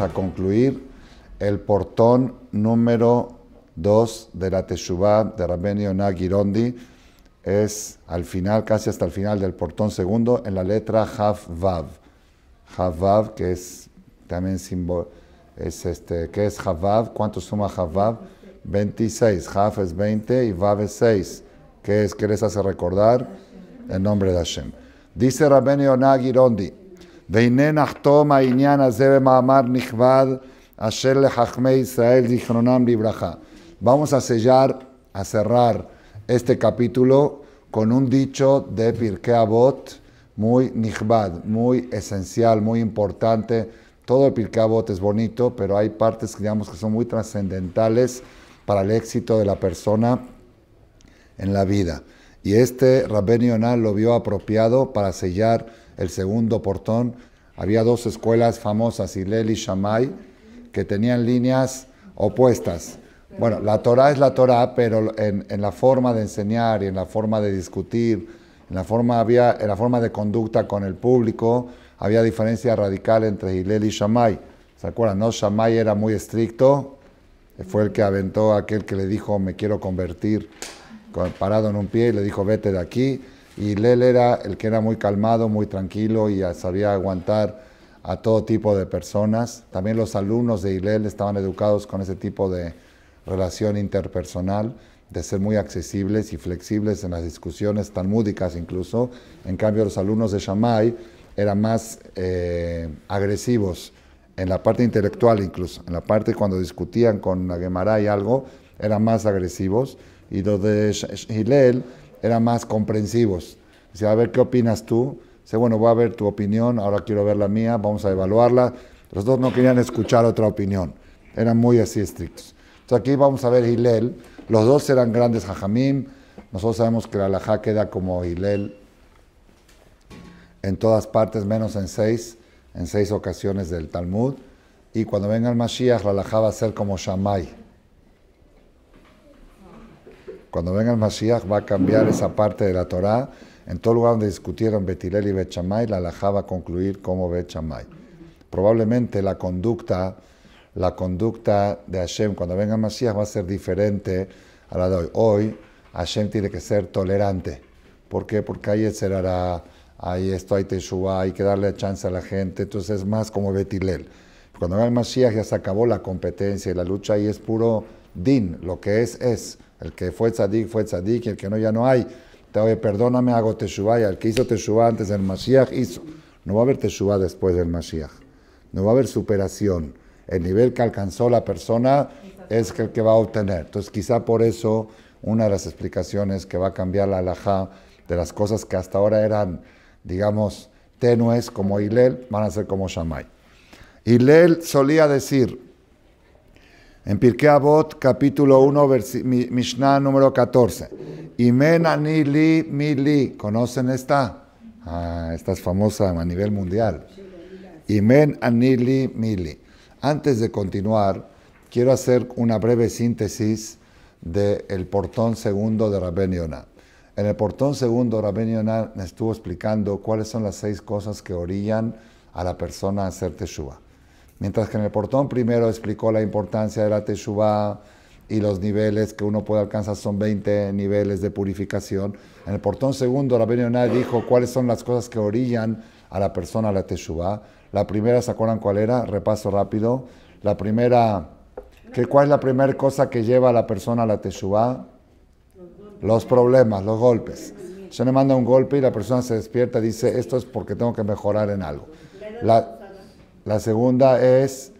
a concluir el portón número 2 de la Teshuvah de Rabbeinu Nagirondi, Es al final, casi hasta el final del portón segundo, en la letra Havav. Vav, que es también símbolo. Es este, ¿Qué es Vav? ¿Cuánto suma Vav? 26. Hav es 20 y Vav es 6. ¿Qué es? ¿Qué les hace recordar? El nombre de Hashem. Dice Rabbeinu Nagirondi Vamos a sellar, a cerrar este capítulo con un dicho de Pirkei Avot muy nichbad, muy esencial, muy importante. Todo el Pirkei Avot es bonito, pero hay partes que digamos que son muy trascendentales para el éxito de la persona en la vida. Y este Rabbe lo vio apropiado para sellar el segundo portón, había dos escuelas famosas, Hilel y Shammai, que tenían líneas opuestas. Bueno, la Torah es la Torah, pero en, la forma de enseñar y en la forma de discutir, en la forma, había, en la forma de conducta con el público, había diferencia radical entre Hilel y Shammai. ¿Se acuerdan? No, Shammai era muy estricto, fue el que aventó a aquel que le dijo, me quiero convertir, parado en un pie, y le dijo, vete de aquí. Y Lel era el que era muy calmado, muy tranquilo y sabía aguantar a todo tipo de personas. También los alumnos de Hilel estaban educados con ese tipo de relación interpersonal, de ser muy accesibles y flexibles en las discusiones talmúdicas incluso. En cambio, los alumnos de Shamay eran más eh, agresivos en la parte intelectual incluso, en la parte cuando discutían con la Gemara y algo, eran más agresivos. Y los de Hillel eran más comprensivos. Decía, a ver, ¿qué opinas tú? Dice, bueno, voy a ver tu opinión, ahora quiero ver la mía, vamos a evaluarla. Los dos no querían escuchar otra opinión, eran muy así estrictos. Entonces aquí vamos a ver Hilel, los dos eran grandes hajamim, nosotros sabemos que la alajá queda como Hilel en todas partes, menos en seis, en seis ocasiones del Talmud. Y cuando venga el Mashiach, la alajá va a ser como Shammai. Cuando venga el Mashiach va a cambiar esa parte de la Torá. En todo lugar donde discutieron Betilel y Bechamay, la alajá va a concluir como Bechamay. Probablemente la conducta, la conducta de Hashem cuando venga el Mashiach va a ser diferente a la de hoy. Hoy Hashem tiene que ser tolerante. ¿Por qué? Porque ahí será, hay esto, hay Teshuvah, hay que darle chance a la gente. Entonces es más como Betilel. Cuando venga el Mashiach ya se acabó la competencia y la lucha y es puro din, lo que es, es. El que fue tzadik fue tzadik y el que no ya no hay. Te Entonces, perdóname, hago teshuvah. Y el que hizo teshuvah antes del Mashiach hizo. No va a haber teshuvah después del Mashiach. No va a haber superación. El nivel que alcanzó la persona es el que va a obtener. Entonces, quizá por eso una de las explicaciones que va a cambiar la halajá de las cosas que hasta ahora eran, digamos, tenues como Hilel, van a ser como Shammai. Hilel solía decir, en Pirkei Avot, capítulo 1, Mishnah número 14. Imen Anili Mili. ¿Conocen esta? Ah, esta es famosa a nivel mundial. Imen Anili Mili. Antes de continuar, quiero hacer una breve síntesis del portón segundo de Rabén Yonah. En el portón segundo, Rabén Yonah estuvo explicando cuáles son las seis cosas que orillan a la persona a hacer teshuva. Mientras que en el portón primero explicó la importancia de la Teshuvah y los niveles que uno puede alcanzar son 20 niveles de purificación. En el portón segundo, la Yonah dijo cuáles son las cosas que orillan a la persona a la Teshuvah. La primera, ¿se acuerdan cuál era? Repaso rápido. La primera, ¿qué, ¿cuál es la primera cosa que lleva a la persona a la Teshuvah? Los problemas, los golpes. Se le manda un golpe y la persona se despierta y dice, esto es porque tengo que mejorar en algo. La, la segunda es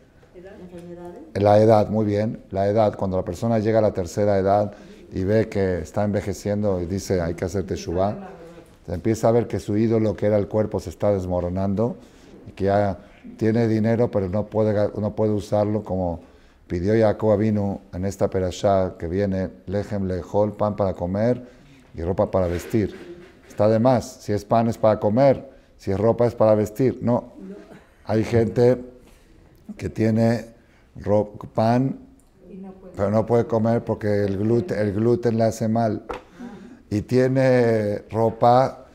la edad, muy bien, la edad, cuando la persona llega a la tercera edad y ve que está envejeciendo y dice hay que hacer teshuva, empieza a ver que su ídolo que era el cuerpo se está desmoronando y que ya tiene dinero pero no puede, no puede usarlo como pidió Jacob vino en esta perashá que viene, lejem lejol, pan para comer y ropa para vestir. Está de más, si es pan es para comer, si es ropa es para vestir. No, hay gente que tiene pan, pero no puede comer porque el gluten, le hace mal. Y tiene ropa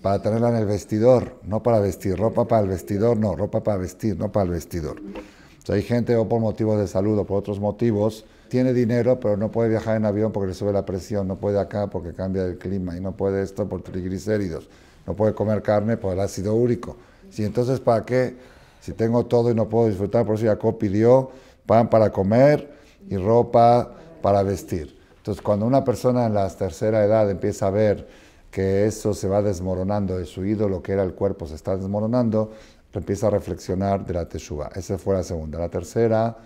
para tenerla en el vestidor, no para vestir. Ropa para el vestidor, no, ropa para vestir, no para el vestidor. O sea, hay gente o por motivos de salud o por otros motivos, tiene dinero pero no puede viajar en avión porque le sube la presión, no puede acá porque cambia el clima y no puede esto por triglicéridos, no puede comer carne por el ácido úrico. ¿Y entonces, ¿para qué? Si tengo todo y no puedo disfrutar, por eso Jacob pidió pan para comer y ropa para vestir. Entonces, cuando una persona en la tercera edad empieza a ver que eso se va desmoronando, de su ídolo que era el cuerpo se está desmoronando, empieza a reflexionar de la teshuva. Esa fue la segunda. La tercera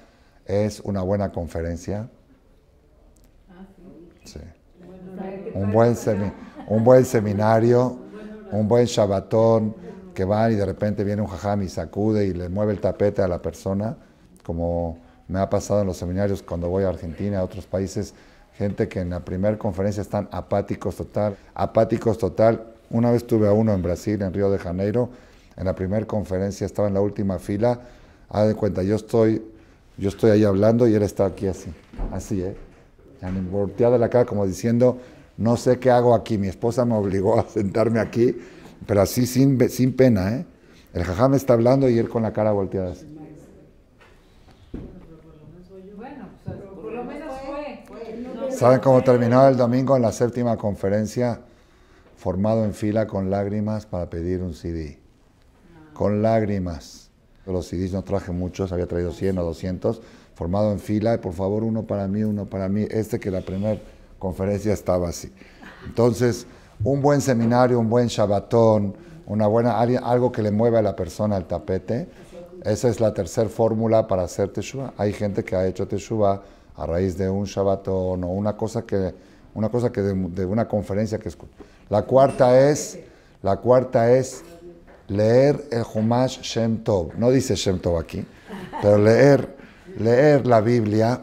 es una buena conferencia. Sí. Un buen, un buen seminario, un buen shabatón que van y de repente viene un jajam y sacude y le mueve el tapete a la persona, como me ha pasado en los seminarios cuando voy a Argentina, a otros países, gente que en la primera conferencia están apáticos total, apáticos total. Una vez tuve a uno en Brasil, en Río de Janeiro, en la primera conferencia estaba en la última fila, haz de cuenta, yo estoy, yo estoy ahí hablando y él está aquí así, así, ¿eh? Volteada la cara como diciendo, no sé qué hago aquí, mi esposa me obligó a sentarme aquí pero así sin, sin pena, ¿eh? El jajá me está hablando y él con la cara volteada. Así. Pues, ¿Saben cómo terminaba el domingo en la séptima conferencia? Formado en fila con lágrimas para pedir un CD. Con lágrimas. Los CDs no traje muchos, había traído 100 o 200. Formado en fila, por favor, uno para mí, uno para mí. Este que la primera conferencia estaba así. Entonces, un buen seminario, un buen shabatón, una buena, algo que le mueva a la persona al tapete. Esa es la tercera fórmula para hacer teshuva. Hay gente que ha hecho teshuva a raíz de un shabatón o una cosa que, una cosa que de, una conferencia que escucha. La cuarta es, la cuarta es leer el Humash Shem Tov. No dice Shem Tov aquí, pero leer, leer la Biblia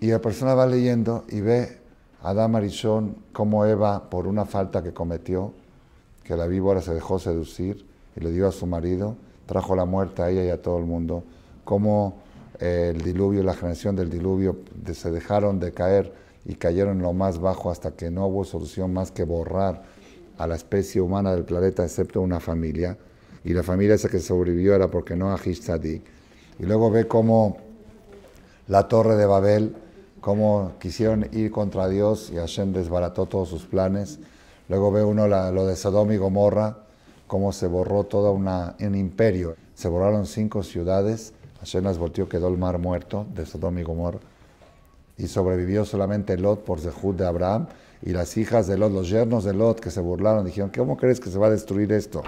y la persona va leyendo y ve Adán como Eva por una falta que cometió, que la víbora se dejó seducir y le dio a su marido, trajo la muerte a ella y a todo el mundo, como eh, el diluvio, la generación del diluvio se dejaron de caer y cayeron en lo más bajo hasta que no hubo solución más que borrar a la especie humana del planeta excepto una familia. Y la familia esa que sobrevivió era porque no agistadí. Y luego ve cómo la torre de Babel cómo quisieron ir contra Dios y Hashem desbarató todos sus planes. Luego ve uno lo de Sodoma y Gomorra, cómo se borró todo un imperio. Se borraron cinco ciudades, Hashem las volteó, quedó el mar muerto de Sodoma y Gomorra. Y sobrevivió solamente Lot por Zehud de Abraham. Y las hijas de Lot, los yernos de Lot que se burlaron, dijeron, ¿cómo crees que se va a destruir esto?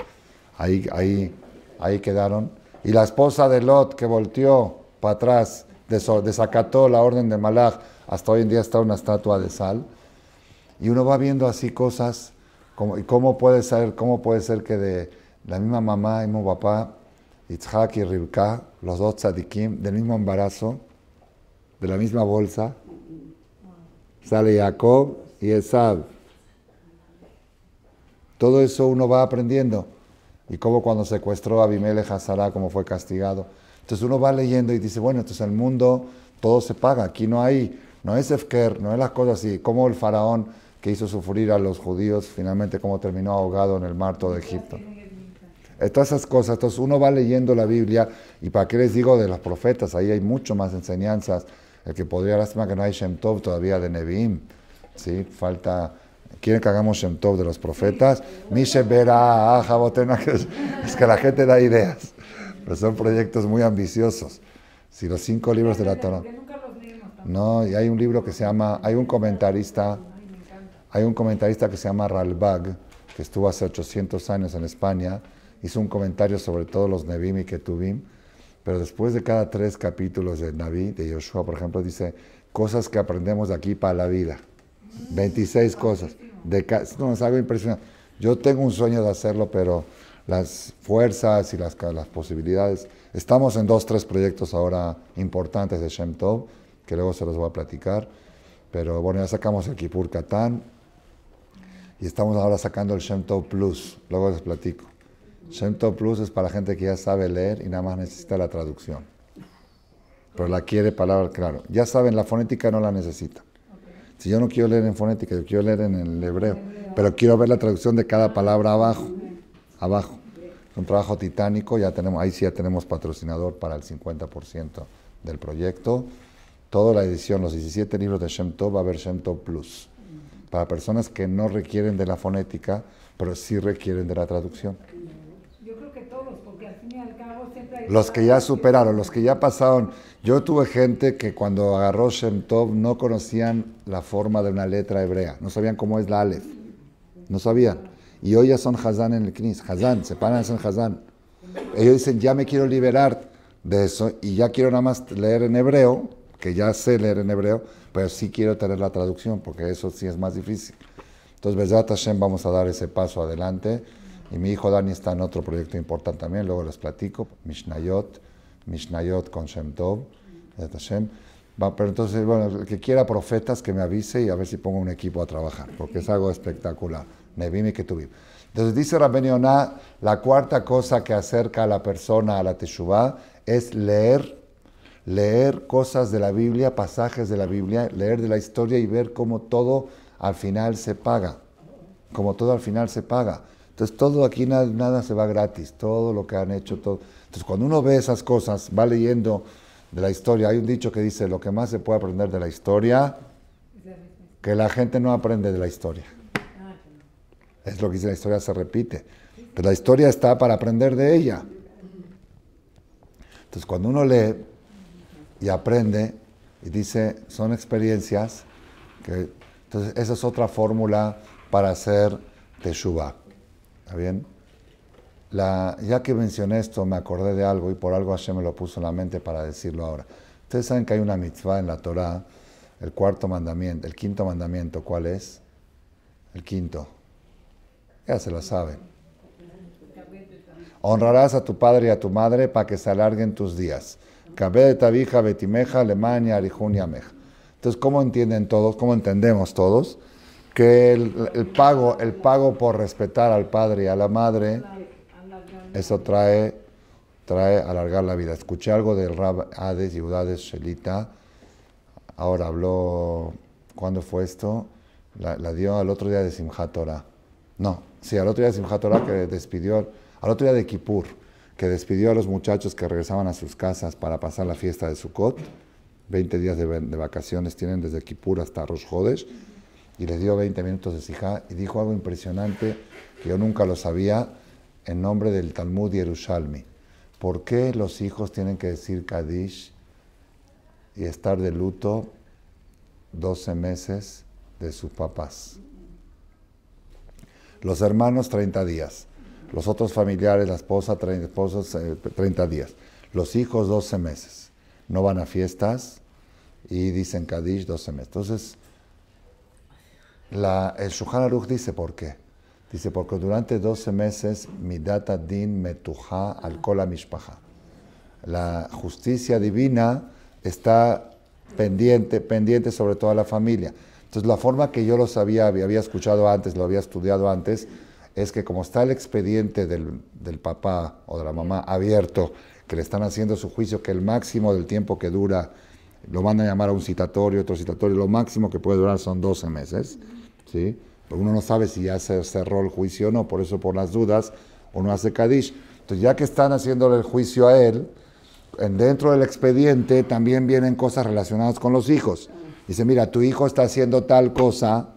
Ahí, ahí, ahí quedaron. Y la esposa de Lot que volteó para atrás desacató la orden de Malach, hasta hoy en día está una estatua de sal. Y uno va viendo así cosas, como, y cómo puede, ser, cómo puede ser que de la misma mamá y mi papá, Itzhak y Rivka, los dos tzadikim, del mismo embarazo, de la misma bolsa, sale Jacob y Esab. Todo eso uno va aprendiendo. Y cómo cuando secuestró a Abimelech a cómo fue castigado. Entonces uno va leyendo y dice, bueno, entonces el mundo todo se paga, aquí no hay, no es Efker, no es las cosas así, como el faraón que hizo sufrir a los judíos, finalmente como terminó ahogado en el mar todo de Egipto. Todas esas cosas, entonces uno va leyendo la Biblia y para qué les digo de los profetas, ahí hay mucho más enseñanzas. El que podría, lástima que no hay Shem Tov todavía de Nevi'im, ¿sí? Falta, quieren que hagamos Shem Tov de los profetas. Mishe ah, Jabotena, es que la gente da ideas pero son proyectos muy ambiciosos. Si los cinco libros de la Torah... No, y hay un libro que se llama, hay un comentarista, hay un comentarista que se llama Ralbag, que estuvo hace 800 años en España, hizo un comentario sobre todos los Nevim y Ketuvim, pero después de cada tres capítulos de Naví, de Yoshua, por ejemplo, dice cosas que aprendemos de aquí para la vida. 26 mm, cosas. De no, es algo impresionante. Yo tengo un sueño de hacerlo, pero las fuerzas y las, posibilidades. Estamos en dos, tres proyectos ahora importantes de Shem Tov, que luego se los voy a platicar. Pero bueno, ya sacamos el Kipur Katán y estamos ahora sacando el Shem Tov Plus. Luego les platico. Shem Tov Plus es para gente que ya sabe leer y nada más necesita la traducción. Pero la quiere palabra, claro. Ya saben, la fonética no la necesita. Si yo no quiero leer en fonética, yo quiero leer en el hebreo, pero quiero ver la traducción de cada palabra abajo abajo. Un trabajo titánico, ya tenemos, ahí sí ya tenemos patrocinador para el 50% del proyecto. Toda la edición, los 17 libros de Shem va a haber Shem Plus. Para personas que no requieren de la fonética, pero sí requieren de la traducción. Yo creo que todos, porque al fin y al cabo siempre hay Los que ya superaron, los que ya pasaron. Yo tuve gente que cuando agarró Shem Tov no conocían la forma de una letra hebrea, no sabían cómo es la Aleph, no sabían. Y hoy ya son Hazán en el Knis. Hazán, se paran en Hazán. Ellos dicen, ya me quiero liberar de eso y ya quiero nada más leer en hebreo, que ya sé leer en hebreo, pero sí quiero tener la traducción, porque eso sí es más difícil. Entonces, Besat Hashem, vamos a dar ese paso adelante. Y mi hijo Dani está en otro proyecto importante también, luego les platico, Mishnayot, Mishnayot con Shem Tov, pero entonces, bueno, el que quiera profetas, que me avise y a ver si pongo un equipo a trabajar, porque es algo espectacular y Entonces dice Rabben la cuarta cosa que acerca a la persona a la Teshuvah es leer, leer cosas de la Biblia, pasajes de la Biblia, leer de la historia y ver cómo todo al final se paga. Como todo al final se paga. Entonces todo aquí nada, nada se va gratis, todo lo que han hecho, todo. Entonces cuando uno ve esas cosas, va leyendo de la historia, hay un dicho que dice, lo que más se puede aprender de la historia, que la gente no aprende de la historia. Es lo que dice la historia, se repite. Pero la historia está para aprender de ella. Entonces, cuando uno lee y aprende y dice, son experiencias, que, entonces esa es otra fórmula para hacer Teshuvah. ¿Está bien? La, ya que mencioné esto, me acordé de algo y por algo Hashem me lo puso en la mente para decirlo ahora. Ustedes saben que hay una mitzvah en la Torah, el cuarto mandamiento, el quinto mandamiento, ¿cuál es? El quinto. Ya se lo saben. Honrarás a tu padre y a tu madre para que se alarguen tus días. Cabé de Tabija, Betimeja, Alemania, Arijun y Entonces, ¿cómo entienden todos? ¿Cómo entendemos todos? Que el, pago, el pago por respetar al padre y a la madre, eso trae, trae alargar la vida. Escuché algo del Rab Hades, Yudades, Shelita. Ahora habló, ¿cuándo fue esto? La, dio al otro día de Simchat No, Sí, al otro día de Simchat Torah que despidió, al otro día de Kippur, que despidió a los muchachos que regresaban a sus casas para pasar la fiesta de Sukkot, 20 días de, vacaciones tienen desde Kippur hasta Rosh y les dio 20 minutos de Sijá y dijo algo impresionante que yo nunca lo sabía en nombre del Talmud Yerushalmi. ¿Por qué los hijos tienen que decir Kadish y estar de luto 12 meses de sus papás? Los hermanos 30 días. Los otros familiares, la esposa, 30, esposos, 30 eh, días. Los hijos 12 meses. No van a fiestas y dicen Kadish 12 meses. Entonces, la, el Shuhán Aruch dice por qué. Dice, porque durante 12 meses mi data din metuja al kola mishpaha. La justicia divina está pendiente, pendiente sobre toda la familia. Entonces, la forma que yo lo sabía, había escuchado antes, lo había estudiado antes, es que como está el expediente del, papá o de la mamá abierto, que le están haciendo su juicio, que el máximo del tiempo que dura, lo van a llamar a un citatorio, otro citatorio, lo máximo que puede durar son 12 meses, ¿sí? Pero uno no sabe si ya se cerró el juicio o no, por eso por las dudas uno hace Kadish. Entonces, ya que están haciéndole el juicio a él, dentro del expediente también vienen cosas relacionadas con los hijos. Dice, mira, tu hijo está haciendo tal cosa,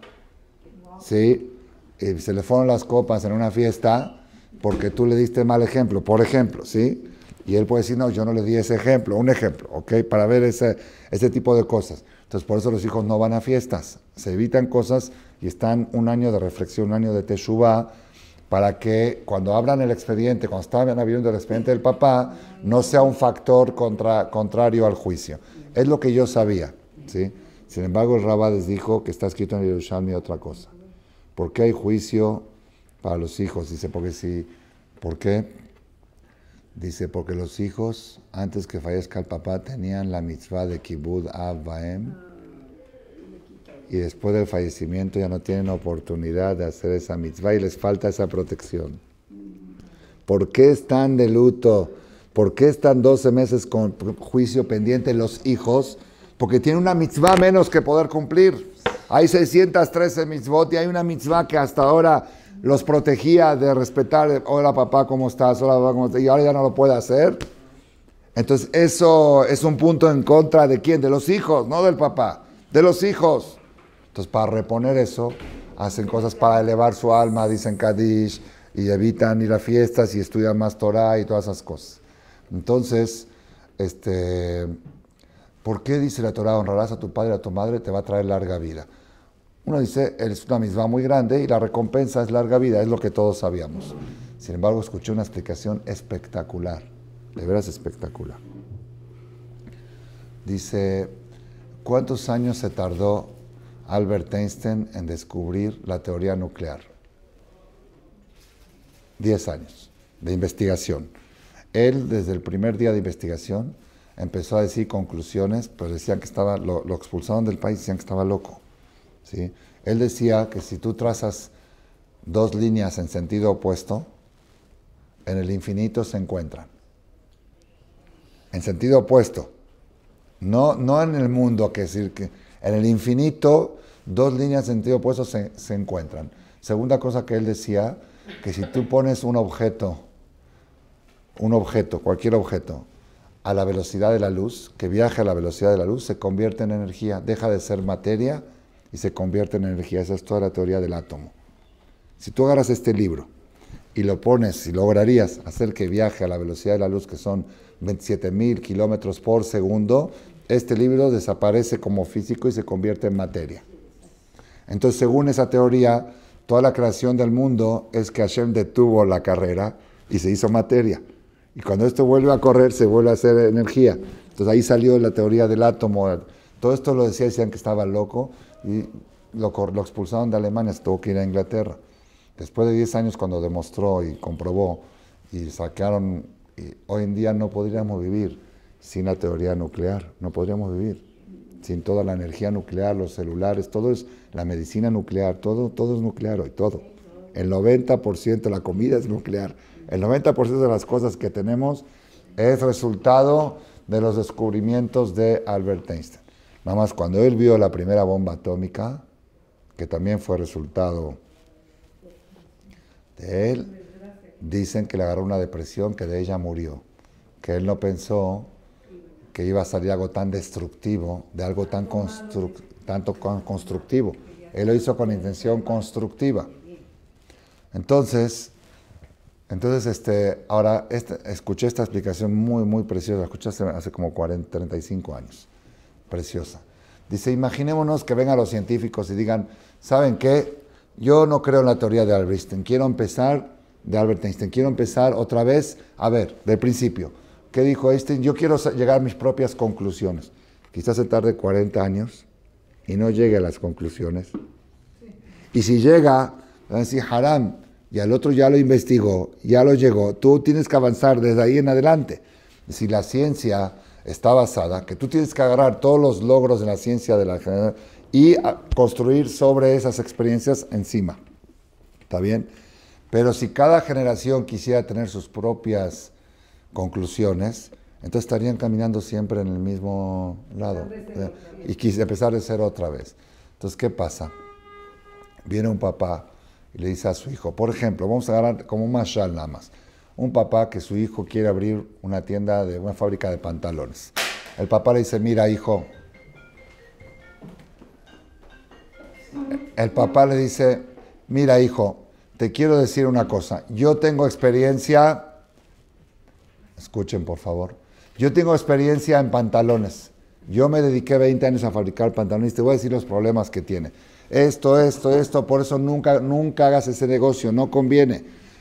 ¿sí? Y eh, se le fueron las copas en una fiesta porque tú le diste mal ejemplo, por ejemplo, ¿sí? Y él puede decir, no, yo no le di ese ejemplo, un ejemplo, ¿ok? Para ver ese, ese tipo de cosas. Entonces, por eso los hijos no van a fiestas, se evitan cosas y están un año de reflexión, un año de teshuva, para que cuando abran el expediente, cuando están abriendo el expediente del papá, no sea un factor contra, contrario al juicio. Es lo que yo sabía, ¿sí? Sin embargo, el les dijo que está escrito en el Yerushalmi otra cosa. ¿Por qué hay juicio para los hijos? Dice, porque sí ¿por qué? Dice, porque los hijos, antes que fallezca el papá, tenían la mitzvah de kibud avvaem y después del fallecimiento ya no tienen oportunidad de hacer esa mitzvah y les falta esa protección. ¿Por qué están de luto? ¿Por qué están 12 meses con juicio pendiente los hijos porque tiene una mitzvah menos que poder cumplir. Hay 613 mitzvot y hay una mitzvah que hasta ahora los protegía de respetar, hola papá, ¿cómo estás? Hola papá, ¿cómo estás? Y ahora ya no lo puede hacer. Entonces eso es un punto en contra de quién, de los hijos, no del papá, de los hijos. Entonces para reponer eso, hacen cosas para elevar su alma, dicen Kadish, y evitan ir a fiestas y estudian más Torah y todas esas cosas. Entonces, este ¿Por qué dice la Torah, honrarás a tu padre y a tu madre, te va a traer larga vida? Uno dice, es una misma muy grande y la recompensa es larga vida, es lo que todos sabíamos. Sin embargo, escuché una explicación espectacular, de veras espectacular. Dice, ¿cuántos años se tardó Albert Einstein en descubrir la teoría nuclear? Diez años de investigación. Él, desde el primer día de investigación, empezó a decir conclusiones, pero decían que estaba, lo, expulsaron del país, decían que estaba loco. ¿sí? Él decía que si tú trazas dos líneas en sentido opuesto, en el infinito se encuentran. En sentido opuesto. No, no en el mundo, que decir que en el infinito dos líneas en sentido opuesto se, se encuentran. Segunda cosa que él decía, que si tú pones un objeto, un objeto, cualquier objeto, a la velocidad de la luz, que viaje a la velocidad de la luz, se convierte en energía, deja de ser materia y se convierte en energía. Esa es toda la teoría del átomo. Si tú agarras este libro y lo pones y lograrías hacer que viaje a la velocidad de la luz, que son 27.000 kilómetros por segundo, este libro desaparece como físico y se convierte en materia. Entonces, según esa teoría, toda la creación del mundo es que Hashem detuvo la carrera y se hizo materia. Y cuando esto vuelve a correr, se vuelve a hacer energía. Entonces ahí salió la teoría del átomo. Todo esto lo decía, decían que estaba loco y lo, expulsaron de Alemania, se tuvo que ir a Inglaterra. Después de 10 años, cuando demostró y comprobó y sacaron... hoy en día no podríamos vivir sin la teoría nuclear, no podríamos vivir sin toda la energía nuclear, los celulares, todo es la medicina nuclear, todo, todo es nuclear hoy, todo. El 90% de la comida es nuclear. El 90% de las cosas que tenemos es resultado de los descubrimientos de Albert Einstein. Nada más cuando él vio la primera bomba atómica, que también fue resultado de él, dicen que le agarró una depresión, que de ella murió, que él no pensó que iba a salir algo tan destructivo, de algo tan constructivo. Él lo hizo con intención constructiva. Entonces, entonces, este, ahora este, escuché esta explicación muy, muy preciosa, la escuché hace, como 40, 35 años, preciosa. Dice, imaginémonos que vengan los científicos y digan, ¿saben qué? Yo no creo en la teoría de Albert Einstein, quiero empezar, de Albert Einstein, quiero empezar otra vez, a ver, del principio. ¿Qué dijo Einstein? Yo quiero llegar a mis propias conclusiones. Quizás se tarde 40 años y no llegue a las conclusiones. Y si llega, van a decir, haram, y al otro ya lo investigó, ya lo llegó. Tú tienes que avanzar desde ahí en adelante. Si la ciencia está basada, que tú tienes que agarrar todos los logros de la ciencia de la generación y construir sobre esas experiencias encima. ¿Está bien? Pero si cada generación quisiera tener sus propias conclusiones, entonces estarían caminando siempre en el mismo lado. Y empezar de ser otra vez. Entonces, ¿qué pasa? Viene un papá y le dice a su hijo, por ejemplo, vamos a agarrar como un mashal nada más, un papá que su hijo quiere abrir una tienda de una fábrica de pantalones. El papá le dice, mira hijo, el papá le dice, mira hijo, te quiero decir una cosa, yo tengo experiencia, escuchen por favor, yo tengo experiencia en pantalones, yo me dediqué 20 años a fabricar pantalones, te voy a decir los problemas que tiene esto, esto, esto, por eso nunca, nunca hagas ese negocio, no conviene.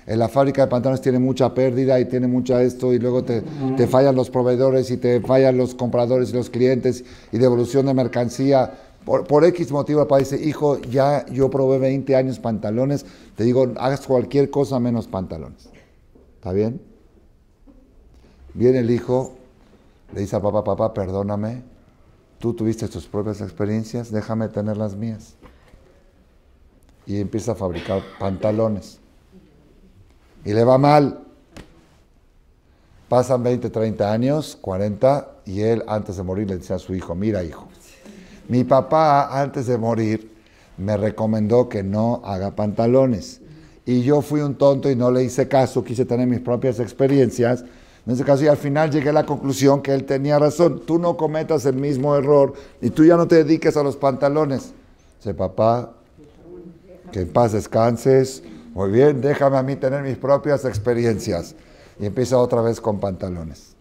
En eh, la fábrica de pantalones tiene mucha pérdida y tiene mucha esto y luego te, fallan los proveedores y te fallan los compradores y los clientes y devolución de mercancía. Por, por, X motivo el papá dice, hijo, ya yo probé 20 años pantalones, te digo, hagas cualquier cosa menos pantalones. ¿Está bien? Viene el hijo, le dice al papá, papá, perdóname, tú tuviste tus propias experiencias, déjame tener las mías y empieza a fabricar pantalones. Y le va mal. Pasan 20, 30 años, 40, y él antes de morir le dice a su hijo, mira hijo, mi papá antes de morir me recomendó que no haga pantalones. Y yo fui un tonto y no le hice caso, quise tener mis propias experiencias. En ese caso, y al final llegué a la conclusión que él tenía razón. Tú no cometas el mismo error y tú ya no te dediques a los pantalones. Dice, papá, que en paz descanses. Muy bien, déjame a mí tener mis propias experiencias. Y empieza otra vez con pantalones.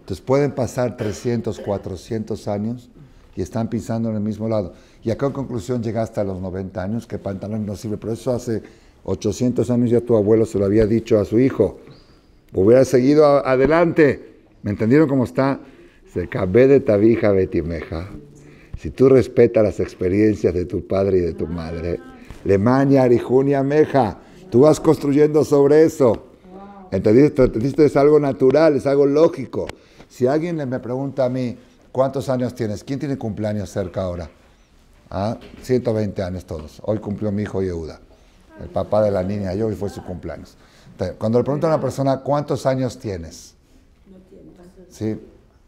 Entonces pueden pasar 300, 400 años y están pisando en el mismo lado. ¿Y a qué conclusión llegaste a los 90 años? Que pantalón no sirve. Pero eso hace 800 años ya tu abuelo se lo había dicho a su hijo. Hubiera seguido adelante. ¿Me entendieron cómo está? Se cabé de tabija betimeja. Si tú respetas las experiencias de tu padre y de tu madre, Lemaña, Arijunia, Meja, tú vas construyendo sobre eso. ¿Entendiste? Es algo natural, es algo lógico. Si alguien me pregunta a mí, ¿cuántos años tienes? ¿Quién tiene cumpleaños cerca ahora? ¿Ah? 120 años todos. Hoy cumplió mi hijo Yehuda, el papá de la niña, y hoy fue su cumpleaños. cuando le pregunto a una persona, ¿cuántos años tienes? No tiene. Sí,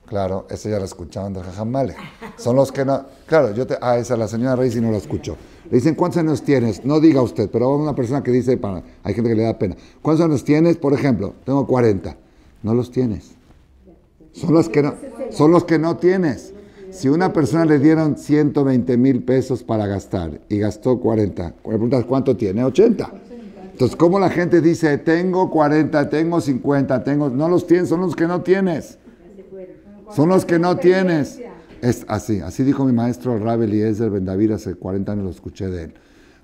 Claro, esa ya lo escuchaban de Jajamale. Son los que no. Claro, yo te. Ah, esa la señora Reyes y no la escucho. Le dicen, ¿cuántos años tienes? No diga usted, pero una persona que dice, para, hay gente que le da pena. ¿Cuántos años tienes? Por ejemplo, tengo 40. No los tienes. Son los que no, son los que no tienes. Si una persona le dieron 120 mil pesos para gastar y gastó 40, le preguntas, ¿cuánto tiene? 80. Entonces, ¿cómo la gente dice, tengo 40, tengo 50, tengo... No los tienes, son los que no tienes. Son los que no tienes. Es así, así dijo mi maestro Rabbi Eliezer Ben David hace 40 años, lo escuché de él.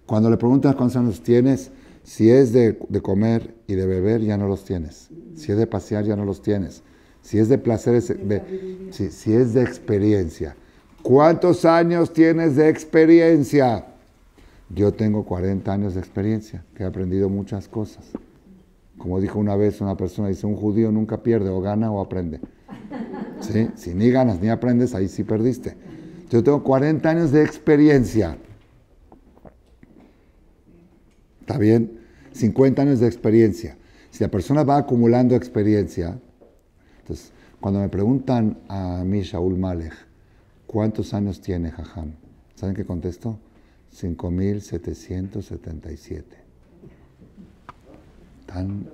Cuando le preguntas cuántos años tienes, si es de, comer y de beber, ya no los tienes. Si es de pasear, ya no los tienes. Si es de placer si, si es de experiencia. ¿Cuántos años tienes de experiencia? Yo tengo 40 años de experiencia, que he aprendido muchas cosas. Como dijo una vez una persona, dice, un judío nunca pierde, o gana o aprende. Si ni ganas ni aprendes, ahí sí perdiste. Yo tengo 40 años de experiencia. ¿Está bien? 50 años de experiencia. Si la persona va acumulando experiencia, entonces, cuando me preguntan a mí, Shaul Malek, ¿cuántos años tiene Jajam? ¿Saben qué contesto? 5.777. Tan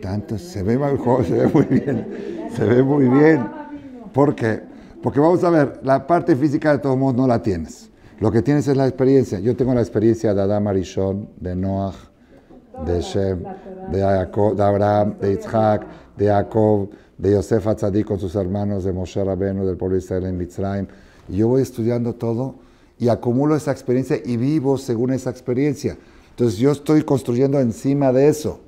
tanto se ve mal, muy bien, se ve muy bien. ¿Por qué? Porque vamos a ver, la parte física de todos modos no la tienes. Lo que tienes es la experiencia. Yo tengo la experiencia de Adán Arishon, de Noah, de Shem, de, Abraham, de Isaac, de Jacob, de Yosef Atzadí con sus hermanos, de Moshe del pueblo Israel en Mitzrayim. Yo voy estudiando todo y acumulo esa experiencia y vivo según esa experiencia. Entonces yo estoy construyendo encima de eso.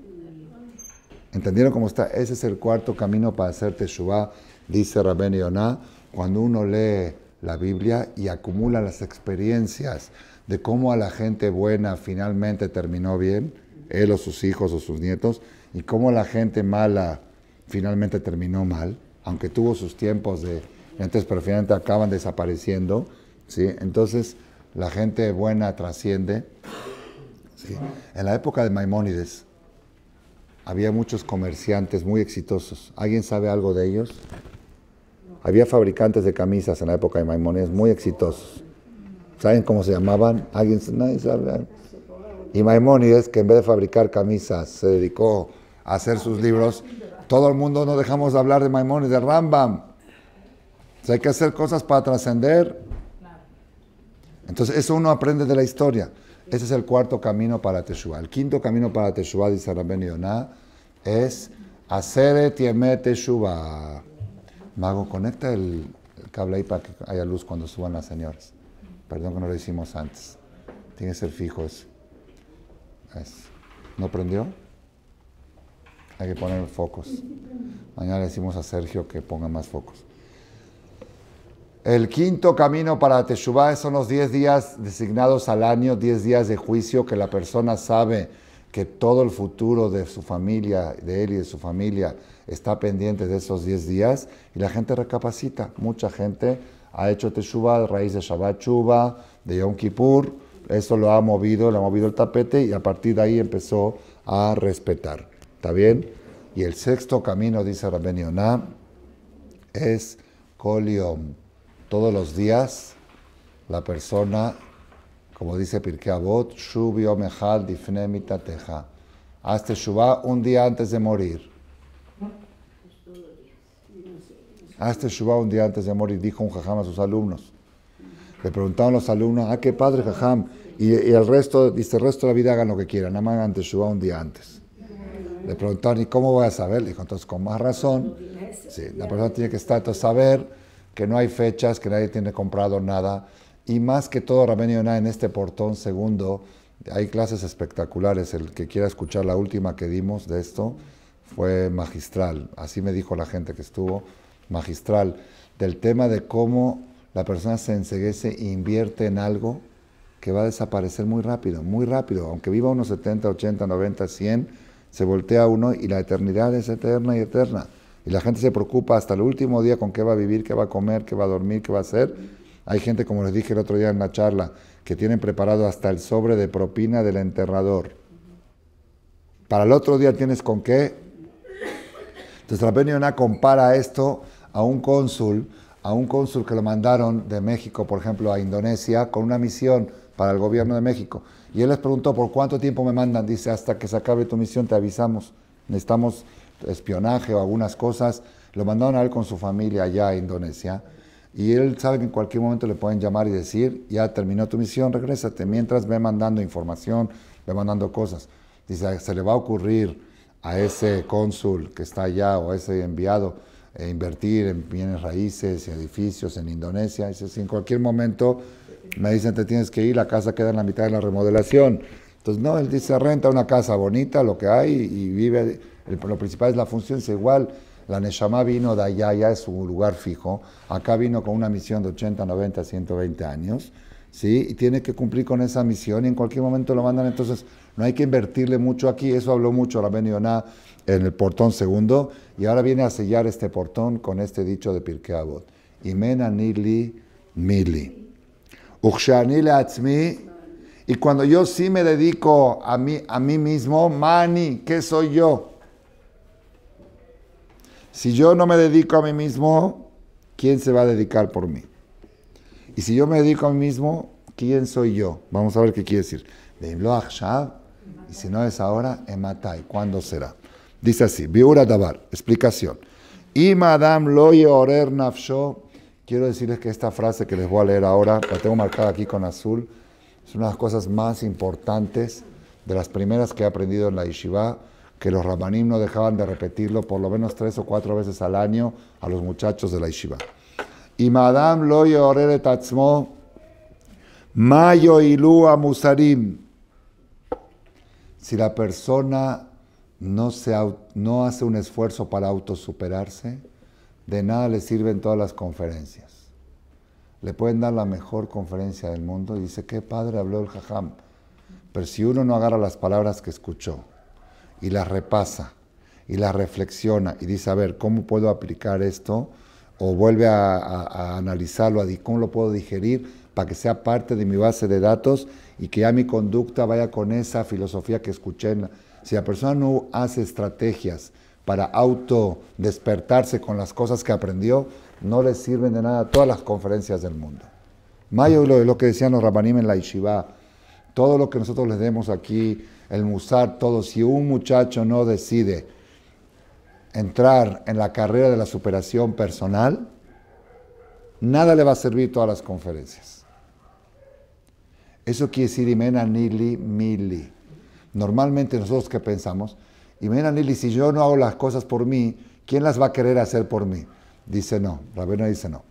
¿Entendieron cómo está? Ese es el cuarto camino para hacer Teshuvah, dice Rabén Yonah. Cuando uno lee la Biblia y acumula las experiencias de cómo a la gente buena finalmente terminó bien, él o sus hijos o sus nietos, y cómo la gente mala finalmente terminó mal, aunque tuvo sus tiempos de... Entonces, pero finalmente acaban desapareciendo, ¿sí? Entonces, la gente buena trasciende. ¿sí? En la época de Maimónides, había muchos comerciantes muy exitosos. ¿Alguien sabe algo de ellos? Había fabricantes de camisas en la época de Maimonides muy exitosos. ¿Saben cómo se llamaban? ¿Alguien nadie sabe? Y Maimonides, que en vez de fabricar camisas, se dedicó a hacer sus libros. Todo el mundo no dejamos de hablar de Maimonides, de Rambam. Pues hay que hacer cosas para trascender. Entonces, eso uno aprende de la historia. Ese es el cuarto camino para Teshuvah. El quinto camino para Teshuvah, dice y Yonah, es hacer Tiemet Teshuvah. Mago, conecta el, cable ahí para que haya luz cuando suban las señoras. Perdón que no lo hicimos antes. Tiene que ser fijo eso. ¿No prendió? Hay que poner focos. Mañana le decimos a Sergio que ponga más focos. El quinto camino para Teshuvah son los 10 días designados al año, 10 días de juicio que la persona sabe que todo el futuro de su familia, de él y de su familia, está pendiente de esos 10 días y la gente recapacita. Mucha gente ha hecho Teshuvah a raíz de Shabbat Chuba, de Yom Kippur. Eso lo ha movido, le ha movido el tapete y a partir de ahí empezó a respetar. ¿Está bien? Y el sexto camino, dice Rabben Yonah, es Yom todos los días la persona, como dice Pirkei Avot, Shubi Mejal Difne teja. un día antes de morir. Hazte Shubá un día antes de morir, dijo un jajam a sus alumnos. Le preguntaron los alumnos, ¿a ah, qué padre jajam? Y, el resto, dice, el resto de la vida hagan lo que quieran, nada más antes Shubá un día antes. Le preguntaron, ¿y cómo voy a saber? Le dijo, entonces con más razón, sí, la persona tiene que estar, entonces saber que no hay fechas, que nadie tiene comprado nada. Y más que todo, Ná, en este portón segundo, hay clases espectaculares. El que quiera escuchar la última que dimos de esto fue magistral. Así me dijo la gente que estuvo, magistral. Del tema de cómo la persona se enseguece e invierte en algo que va a desaparecer muy rápido, muy rápido. Aunque viva unos 70, 80, 90, 100, se voltea uno y la eternidad es eterna y eterna y la gente se preocupa hasta el último día con qué va a vivir, qué va a comer, qué va a dormir, qué va a hacer. Hay gente, como les dije el otro día en la charla, que tienen preparado hasta el sobre de propina del enterrador. Para el otro día tienes con qué. Entonces la una compara esto a un cónsul, a un cónsul que lo mandaron de México, por ejemplo, a Indonesia, con una misión para el gobierno de México. Y él les preguntó, ¿por cuánto tiempo me mandan? Dice, hasta que se acabe tu misión te avisamos. Necesitamos espionaje o algunas cosas, lo mandaron a él con su familia allá a Indonesia. Y él sabe que en cualquier momento le pueden llamar y decir, ya terminó tu misión, regrésate, mientras ve mandando información, ve mandando cosas. Dice, se le va a ocurrir a ese cónsul que está allá o a ese enviado eh, invertir en bienes raíces y edificios en Indonesia. Dice, si en cualquier momento me dicen te tienes que ir, la casa queda en la mitad de la remodelación. Entonces, no, él dice, renta una casa bonita, lo que hay, y vive lo principal es la función, es igual, la Neshama vino de allá, ya es un lugar fijo, acá vino con una misión de 80, 90, 120 años, ¿sí? y tiene que cumplir con esa misión y en cualquier momento lo mandan, entonces no hay que invertirle mucho aquí, eso habló mucho la Ben en el portón segundo, y ahora viene a sellar este portón con este dicho de Pirkei Avot, Imena Nili Mili, y cuando yo sí me dedico a mí, a mí mismo, Mani, ¿qué soy yo? Si yo no me dedico a mí mismo, ¿quién se va a dedicar por mí? Y si yo me dedico a mí mismo, ¿quién soy yo? Vamos a ver qué quiere decir. Y si no es ahora, ematai. ¿Cuándo será? Dice así, biura dabar, explicación. Y madame loye orer nafsho. Quiero decirles que esta frase que les voy a leer ahora, la tengo marcada aquí con azul, es una de las cosas más importantes, de las primeras que he aprendido en la yeshiva que los ramanim no dejaban de repetirlo por lo menos tres o cuatro veces al año a los muchachos de la yeshiva. Y Madame loyo Orere tatsmo, Mayo Ilúa Musarim. Si la persona no, se, no hace un esfuerzo para autosuperarse, de nada le sirven todas las conferencias. Le pueden dar la mejor conferencia del mundo y dice, qué padre habló el jajam. Pero si uno no agarra las palabras que escuchó y la repasa y la reflexiona y dice, a ver, ¿cómo puedo aplicar esto? O vuelve a, analizarlo, a cómo lo puedo digerir para que sea parte de mi base de datos y que ya mi conducta vaya con esa filosofía que escuché. Si la persona no hace estrategias para auto despertarse con las cosas que aprendió, no le sirven de nada todas las conferencias del mundo. Mayo lo, lo que decían los rabanim en la yeshiva, todo lo que nosotros les demos aquí, el musar todo, si un muchacho no decide entrar en la carrera de la superación personal, nada le va a servir todas las conferencias. Eso quiere decir Imena Nili Mili. Normalmente nosotros que pensamos, Imena Nili, si yo no hago las cosas por mí, ¿quién las va a querer hacer por mí? Dice no, Rabena dice no.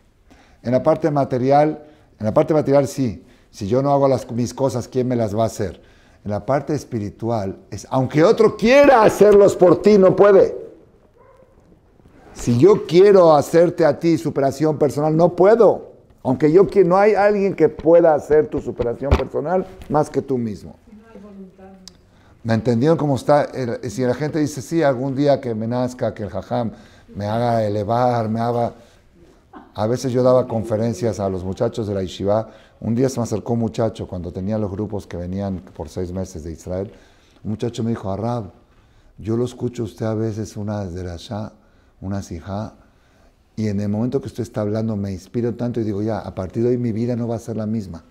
En la parte material, en la parte material sí, si yo no hago las, mis cosas, ¿quién me las va a hacer? la parte espiritual, es, aunque otro quiera hacerlos por ti, no puede. Si yo quiero hacerte a ti superación personal, no puedo. Aunque yo quiera, no hay alguien que pueda hacer tu superación personal más que tú mismo. ¿Me entendieron cómo está? Si la gente dice, sí, algún día que me nazca, que el jajam me haga elevar, me haga... A veces yo daba conferencias a los muchachos de la yeshiva un día se me acercó un muchacho cuando tenía los grupos que venían por seis meses de Israel. Un muchacho me dijo, Arab, yo lo escucho usted a veces una derashá, una sijá, y en el momento que usted está hablando me inspiro tanto y digo, ya, a partir de hoy mi vida no va a ser la misma.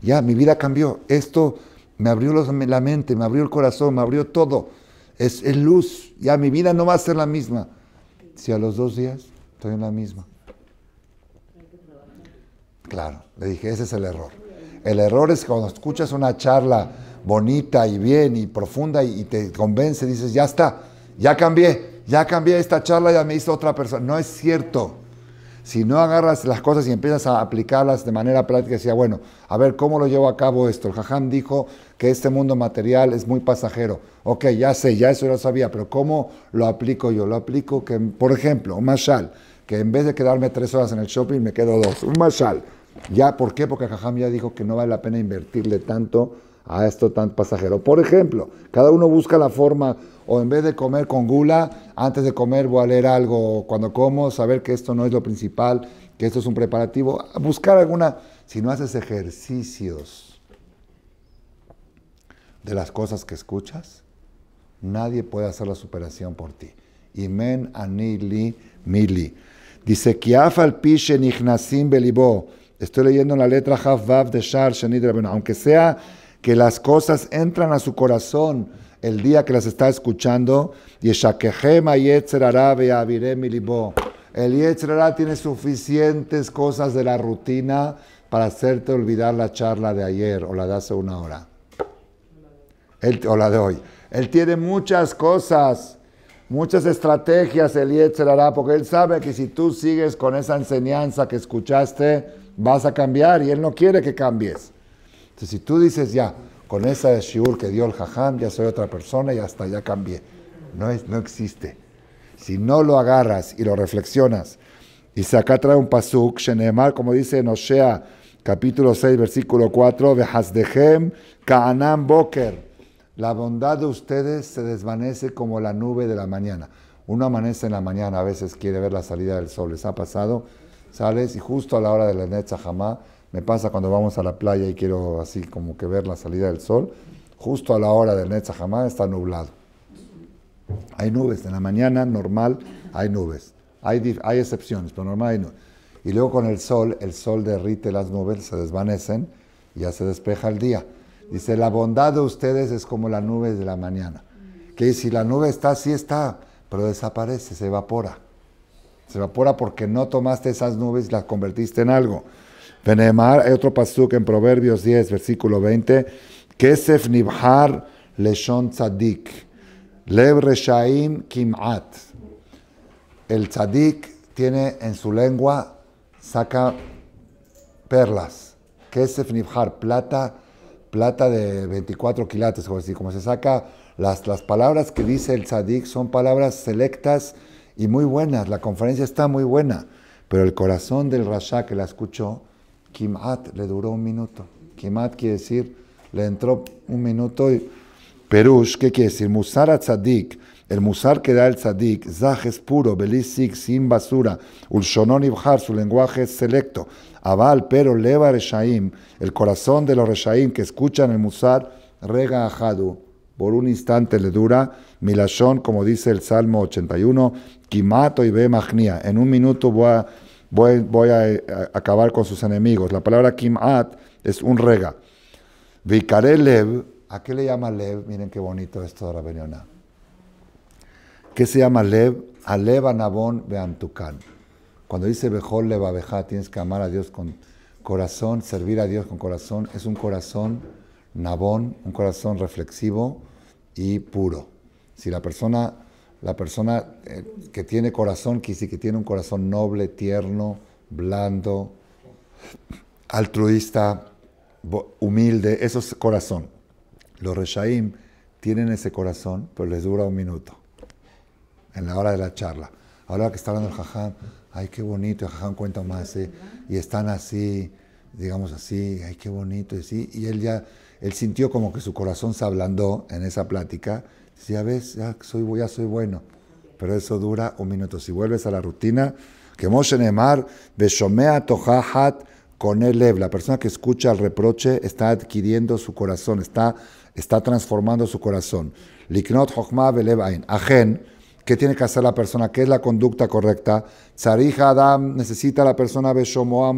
Ya, mi vida cambió. Esto me abrió la mente, me abrió el corazón, me abrió todo. Es, es luz. Ya, mi vida no va a ser la misma. Si a los dos días estoy en la misma. Claro, le dije, ese es el error. El error es cuando escuchas una charla bonita y bien y profunda y, te convence, dices, ya está, ya cambié, ya cambié esta charla, ya me hizo otra persona. No es cierto. Si no agarras las cosas y empiezas a aplicarlas de manera práctica, decía, bueno, a ver, ¿cómo lo llevo a cabo esto? El Jajam dijo que este mundo material es muy pasajero. Ok, ya sé, ya eso lo sabía, pero ¿cómo lo aplico yo? Lo aplico que, por ejemplo, un mashal, que en vez de quedarme tres horas en el shopping, me quedo dos. Un mashal. Ya, ¿por qué? Porque Jajam ya dijo que no vale la pena invertirle tanto a esto tan pasajero. Por ejemplo, cada uno busca la forma, o en vez de comer con gula, antes de comer voy a leer algo, cuando como, saber que esto no es lo principal, que esto es un preparativo, buscar alguna, si no haces ejercicios de las cosas que escuchas, nadie puede hacer la superación por ti. Y men anili mili. Dice, Kiaf al pishe nichnasim belibo. Estoy leyendo la letra Havav de Shar bueno, Aunque sea que las cosas entran a su corazón el día que las está escuchando, libo. el Yetzerará tiene suficientes cosas de la rutina para hacerte olvidar la charla de ayer o la de hace una hora. o la de hoy. Él tiene muchas cosas, muchas estrategias el Yetzerará, porque él sabe que si tú sigues con esa enseñanza que escuchaste, vas a cambiar y Él no quiere que cambies. Entonces, si tú dices ya, con esa shiur que dio el jajam, ya soy otra persona y hasta ya cambié. No, es, no existe. Si no lo agarras y lo reflexionas, y se acá trae un pasuk, Shenemar, como dice en Osea, capítulo 6, versículo 4, Hasdehem, Kaanam Boker. La bondad de ustedes se desvanece como la nube de la mañana. Uno amanece en la mañana, a veces quiere ver la salida del sol. ¿Les ha pasado? sales y justo a la hora de la Jamá, me pasa cuando vamos a la playa y quiero así como que ver la salida del sol, justo a la hora de Netza jamá está nublado. Hay nubes, en la mañana normal hay nubes. Hay, hay excepciones, pero normal hay nubes. Y luego con el sol, el sol derrite las nubes, se desvanecen y ya se despeja el día. Dice, la bondad de ustedes es como la nube de la mañana. Que si la nube está, sí está, pero desaparece, se evapora. Se evapora porque no tomaste esas nubes, y las convertiste en algo. venemar hay otro que en Proverbios 10, versículo 20. Kesef nibhar leshon tzadik. Lev reshaim kimat. El tzadik tiene en su lengua, saca perlas. Kesef nibhar, plata, plata de 24 quilates, como se saca, las, las palabras que dice el tzadik son palabras selectas, y muy buenas, la conferencia está muy buena, pero el corazón del Rasha que la escuchó, Kimat le duró un minuto. Kimat quiere decir, le entró un minuto Perush, ¿qué quiere decir? Musar a tzadik, el musar que da el tzadik, Zah es puro, belisik, sin basura, ulshonon ibhar, su lenguaje es selecto, aval, pero leva reshaim, el corazón de los reshaim que escuchan el musar, rega ajadu por un instante le dura, milashon, como dice el Salmo 81, kimato y ve en un minuto voy a, acabar con sus enemigos. La palabra kimat es un rega. Vicaré lev, ¿a qué le llama lev? Miren qué bonito esto de ¿Qué se llama lev? Alev anabón beantucán. Cuando dice bejol levabejá, tienes que amar a Dios con corazón, servir a Dios con corazón. Es un corazón nabón, un corazón reflexivo, y puro. Si la persona, la persona eh, que tiene corazón, que, que tiene un corazón noble, tierno, blando, altruista, humilde, eso es corazón. Los reshaim tienen ese corazón, pero les dura un minuto, en la hora de la charla. Ahora que está hablando el jajam, ay, qué bonito, el jajam cuenta más, ¿eh? y están así, digamos así, ay, qué bonito, y, sí, y él ya él sintió como que su corazón se ablandó en esa plática. a ves, ya soy, ya soy bueno. Pero eso dura un minuto. Si vuelves a la rutina, que Moshe con el la persona que escucha el reproche está adquiriendo su corazón, está, está transformando su corazón. Liknot Ajen, ¿qué tiene que hacer la persona? ¿Qué es la conducta correcta? zarija Adam, necesita la persona Beshomoa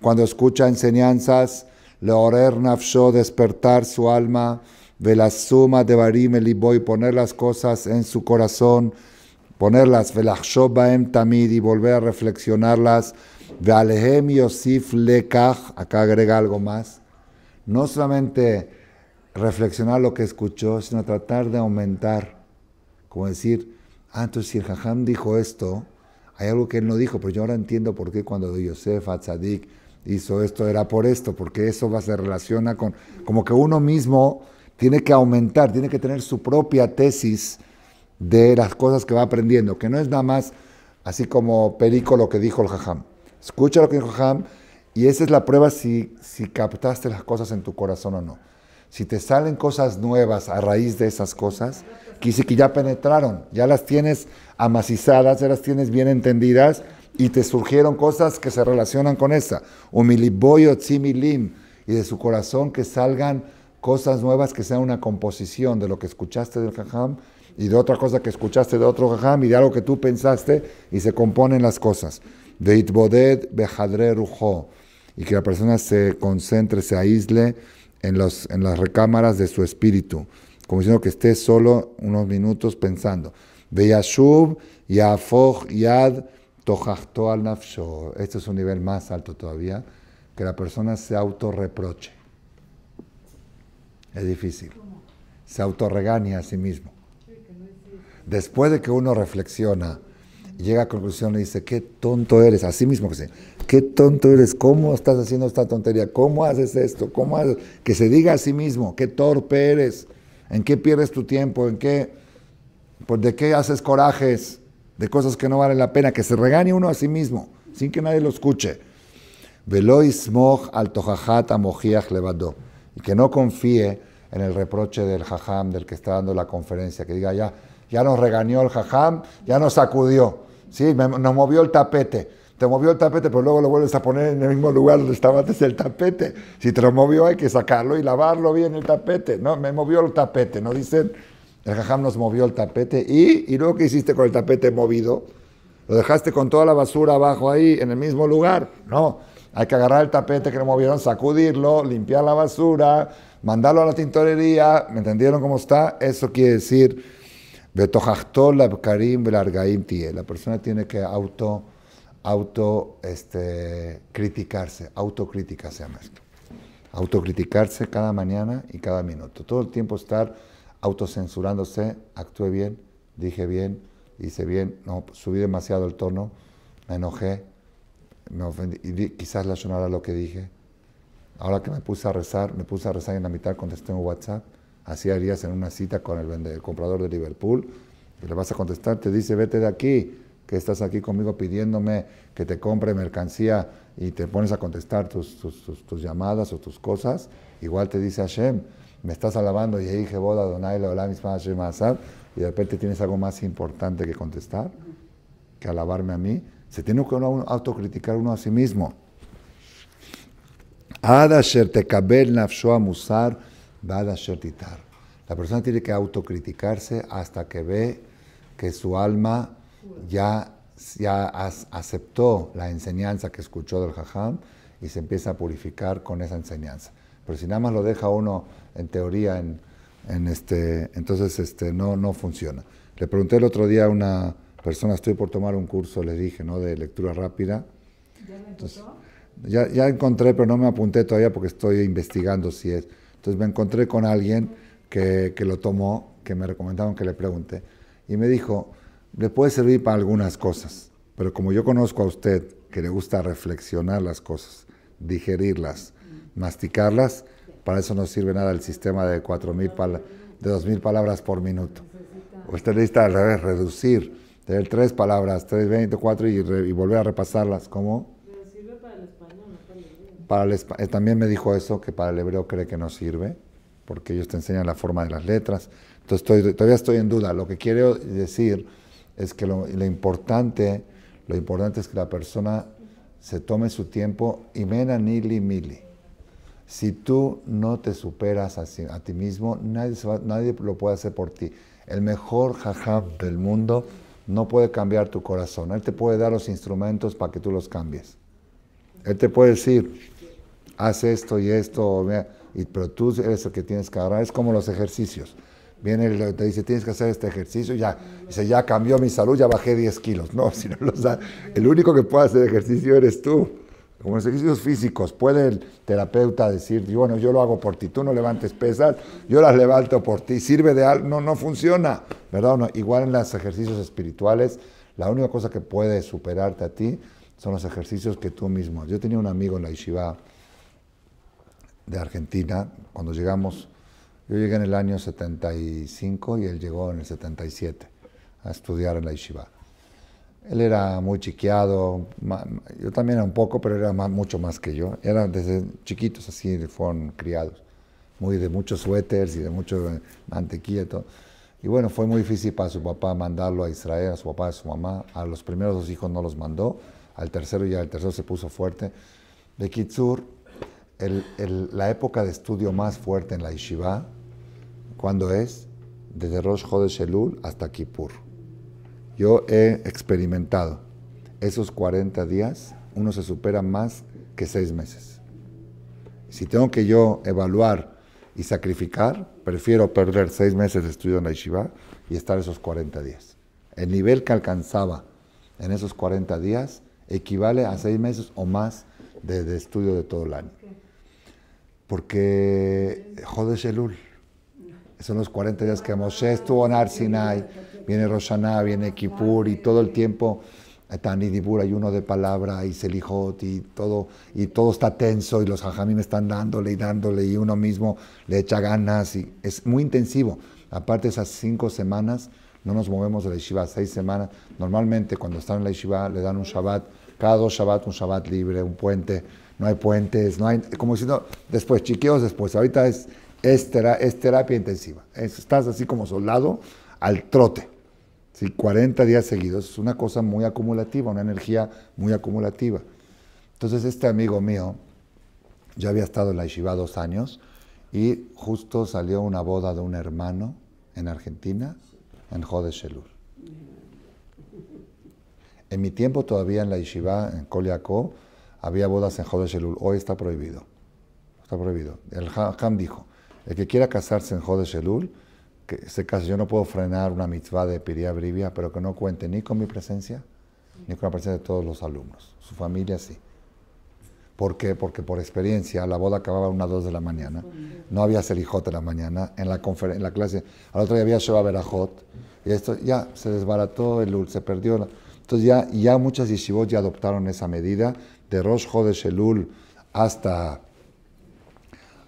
cuando escucha enseñanzas leorer nafsho, despertar su alma, de la suma de barim y poner las cosas en su corazón, ponerlas, velachshob baem tamid y volver a reflexionarlas, de yosif lekach, acá agrega algo más, no solamente reflexionar lo que escuchó, sino tratar de aumentar, como decir, ah, entonces si el jajam dijo esto, hay algo que él no dijo, pero yo ahora entiendo por qué cuando Yosef Tzadik hizo esto, era por esto, porque eso va, se relaciona con, como que uno mismo tiene que aumentar, tiene que tener su propia tesis de las cosas que va aprendiendo, que no es nada más así como perico lo que dijo el jajam. Escucha lo que dijo el jajam y esa es la prueba si, si captaste las cosas en tu corazón o no. Si te salen cosas nuevas a raíz de esas cosas, quise que ya penetraron, ya las tienes amacizadas, ya las tienes bien entendidas y te surgieron cosas que se relacionan con esa. y de su corazón que salgan cosas nuevas que sean una composición de lo que escuchaste del jajam y de otra cosa que escuchaste de otro jajam y de algo que tú pensaste y se componen las cosas. De boded rujo, y que la persona se concentre, se aísle en, los, en las recámaras de su espíritu, como diciendo que esté solo unos minutos pensando. De yashub yafoj yad Tojachto al nafsho, este es un nivel más alto todavía, que la persona se autorreproche. Es difícil. Se autorregaña a sí mismo. Después de que uno reflexiona, llega a conclusión y dice, qué tonto eres, a sí mismo que qué tonto eres, cómo estás haciendo esta tontería, cómo haces esto, cómo haces? que se diga a sí mismo, qué torpe eres, en qué pierdes tu tiempo, en qué, por de qué haces corajes, de cosas que no vale la pena, que se regañe uno a sí mismo, sin que nadie lo escuche. Veloismoj al alto mojiach levado. Y que no confíe en el reproche del jajam, del que está dando la conferencia, que diga, ya, ya nos regañó el jajam, ya nos sacudió, sí, me, nos movió el tapete. Te movió el tapete, pero luego lo vuelves a poner en el mismo lugar donde estaba antes el tapete. Si te lo movió, hay que sacarlo y lavarlo bien el tapete. No, me movió el tapete. No dicen, el jajam nos movió el tapete y, luego qué hiciste con el tapete movido? Lo dejaste con toda la basura abajo ahí, en el mismo lugar. No, hay que agarrar el tapete que lo movieron, sacudirlo, limpiar la basura, mandarlo a la tintorería. ¿Me entendieron cómo está? Eso quiere decir, la persona tiene que auto, auto este, criticarse, autocrítica se llama esto. Autocriticarse cada mañana y cada minuto. Todo el tiempo estar autocensurándose, actué bien, dije bien, hice bien, no, subí demasiado el tono, me enojé, me ofendí, y quizás la sonara lo que dije. Ahora que me puse a rezar, me puse a rezar y en la mitad contesté un WhatsApp, así harías en una cita con el, comprador de Liverpool, y le vas a contestar, te dice, vete de aquí, que estás aquí conmigo pidiéndome que te compre mercancía y te pones a contestar tus, tus llamadas o tus cosas, igual te dice Hashem, me estás alabando y dije, boda, Donai, la y de repente tienes algo más importante que contestar, que alabarme a mí. Se tiene que autocriticar uno a sí mismo. La persona tiene que autocriticarse hasta que ve que su alma ya, ya aceptó la enseñanza que escuchó del Jajam y se empieza a purificar con esa enseñanza. Pero si nada más lo deja uno en teoría, este, entonces este, no, funciona. Le pregunté el otro día a una persona, estoy por tomar un curso, le dije, ¿no? De lectura rápida. ¿Ya ya, encontré, pero no me apunté todavía porque estoy investigando si es. Entonces me encontré con alguien que, que lo tomó, que me recomendaron que le pregunté y me dijo, le puede servir para algunas cosas, pero como yo conozco a usted que le gusta reflexionar las cosas, digerirlas, masticarlas. Para eso no sirve nada el sistema de 4.000 pala de 2.000 palabras por minuto. Usted necesita al revés, reducir, tener tres palabras, tres, veinte, cuatro y, volver a repasarlas. ¿Cómo? sirve para el español, eh, también me dijo eso, que para el hebreo cree que no sirve, porque ellos te enseñan la forma de las letras. Entonces todavía estoy en duda. Lo que quiero decir es que lo, importante, lo importante es que la persona se tome su tiempo y mena nili mili. Si tú no te superas a, ti mismo, nadie, nadie lo puede hacer por ti. El mejor jajá del mundo no puede cambiar tu corazón. Él te puede dar los instrumentos para que tú los cambies. Él te puede decir, haz esto y esto, y, pero tú eres el que tienes que agarrar. Es como los ejercicios. Viene y te dice, tienes que hacer este ejercicio, ya. Dice, ya cambió mi salud, ya bajé 10 kilos. No, si no los El único que puede hacer ejercicio eres tú. Como los ejercicios físicos, puede el terapeuta decir, bueno, yo lo hago por ti, tú no levantes pesas, yo las levanto por ti, sirve de algo, no, no funciona, ¿verdad? No, igual en los ejercicios espirituales, la única cosa que puede superarte a ti son los ejercicios que tú mismo. Yo tenía un amigo en la Ishiva de Argentina, cuando llegamos, yo llegué en el año 75 y él llegó en el 77 a estudiar en la Ishiva. Él era muy chiquiado, yo también era un poco, pero era mucho más que yo. Eran desde chiquitos así, fueron criados, muy de muchos suéteres y de mucho eh, mantequilla y bueno, fue muy difícil para su papá mandarlo a Israel, a su papá a su mamá. A los primeros dos hijos no los mandó, al tercero ya el tercero se puso fuerte. De Kitsur, la época de estudio más fuerte en la yeshiva, ¿cuándo es? Desde Rosh Chodesh Elul hasta Kippur. Yo he experimentado esos 40 días, uno se supera más que seis meses. Si tengo que yo evaluar y sacrificar, prefiero perder seis meses de estudio en la y estar esos 40 días. El nivel que alcanzaba en esos 40 días equivale a seis meses o más de, estudio de todo el año. Porque joder Shelul, son los 40 días que Moshe estuvo en Arsinai viene Roshaná, viene Kippur y todo el tiempo eh, Tani Dibur, uno de palabra y Selijot y todo, y todo está tenso y los hajamim están dándole y dándole y uno mismo le echa ganas y es muy intensivo. Aparte esas cinco semanas no nos movemos de la yeshiva, seis semanas. Normalmente cuando están en la yeshiva le dan un Shabbat, cada dos Shabbat un Shabbat libre, un puente, no hay puentes, no hay, como diciendo después chiqueos después, ahorita es, es, terapia, intensiva, estás así como soldado al trote. 40 días seguidos, es una cosa muy acumulativa, una energía muy acumulativa. Entonces este amigo mío ya había estado en la Ishiva dos años y justo salió una boda de un hermano en Argentina, en Jodeshelur. En mi tiempo todavía en la Ishiva, en Koliakó, había bodas en Jodeshelur. Hoy está prohibido. Está prohibido. El Ham dijo, el que quiera casarse en Jodeshelur, en este caso yo no puedo frenar una mitzvah de Piría Brivia, pero que no cuente ni con mi presencia, ni con la presencia de todos los alumnos. Su familia sí. ¿Por qué? Porque por experiencia la boda acababa a una 2 de la mañana. No había celijote en la mañana. En la, en la clase, al otro día había Sheba Berajot. Y esto ya se desbarató, el se perdió. entonces ya, ya muchas yeshivot ya adoptaron esa medida. De Rosh de Elul hasta,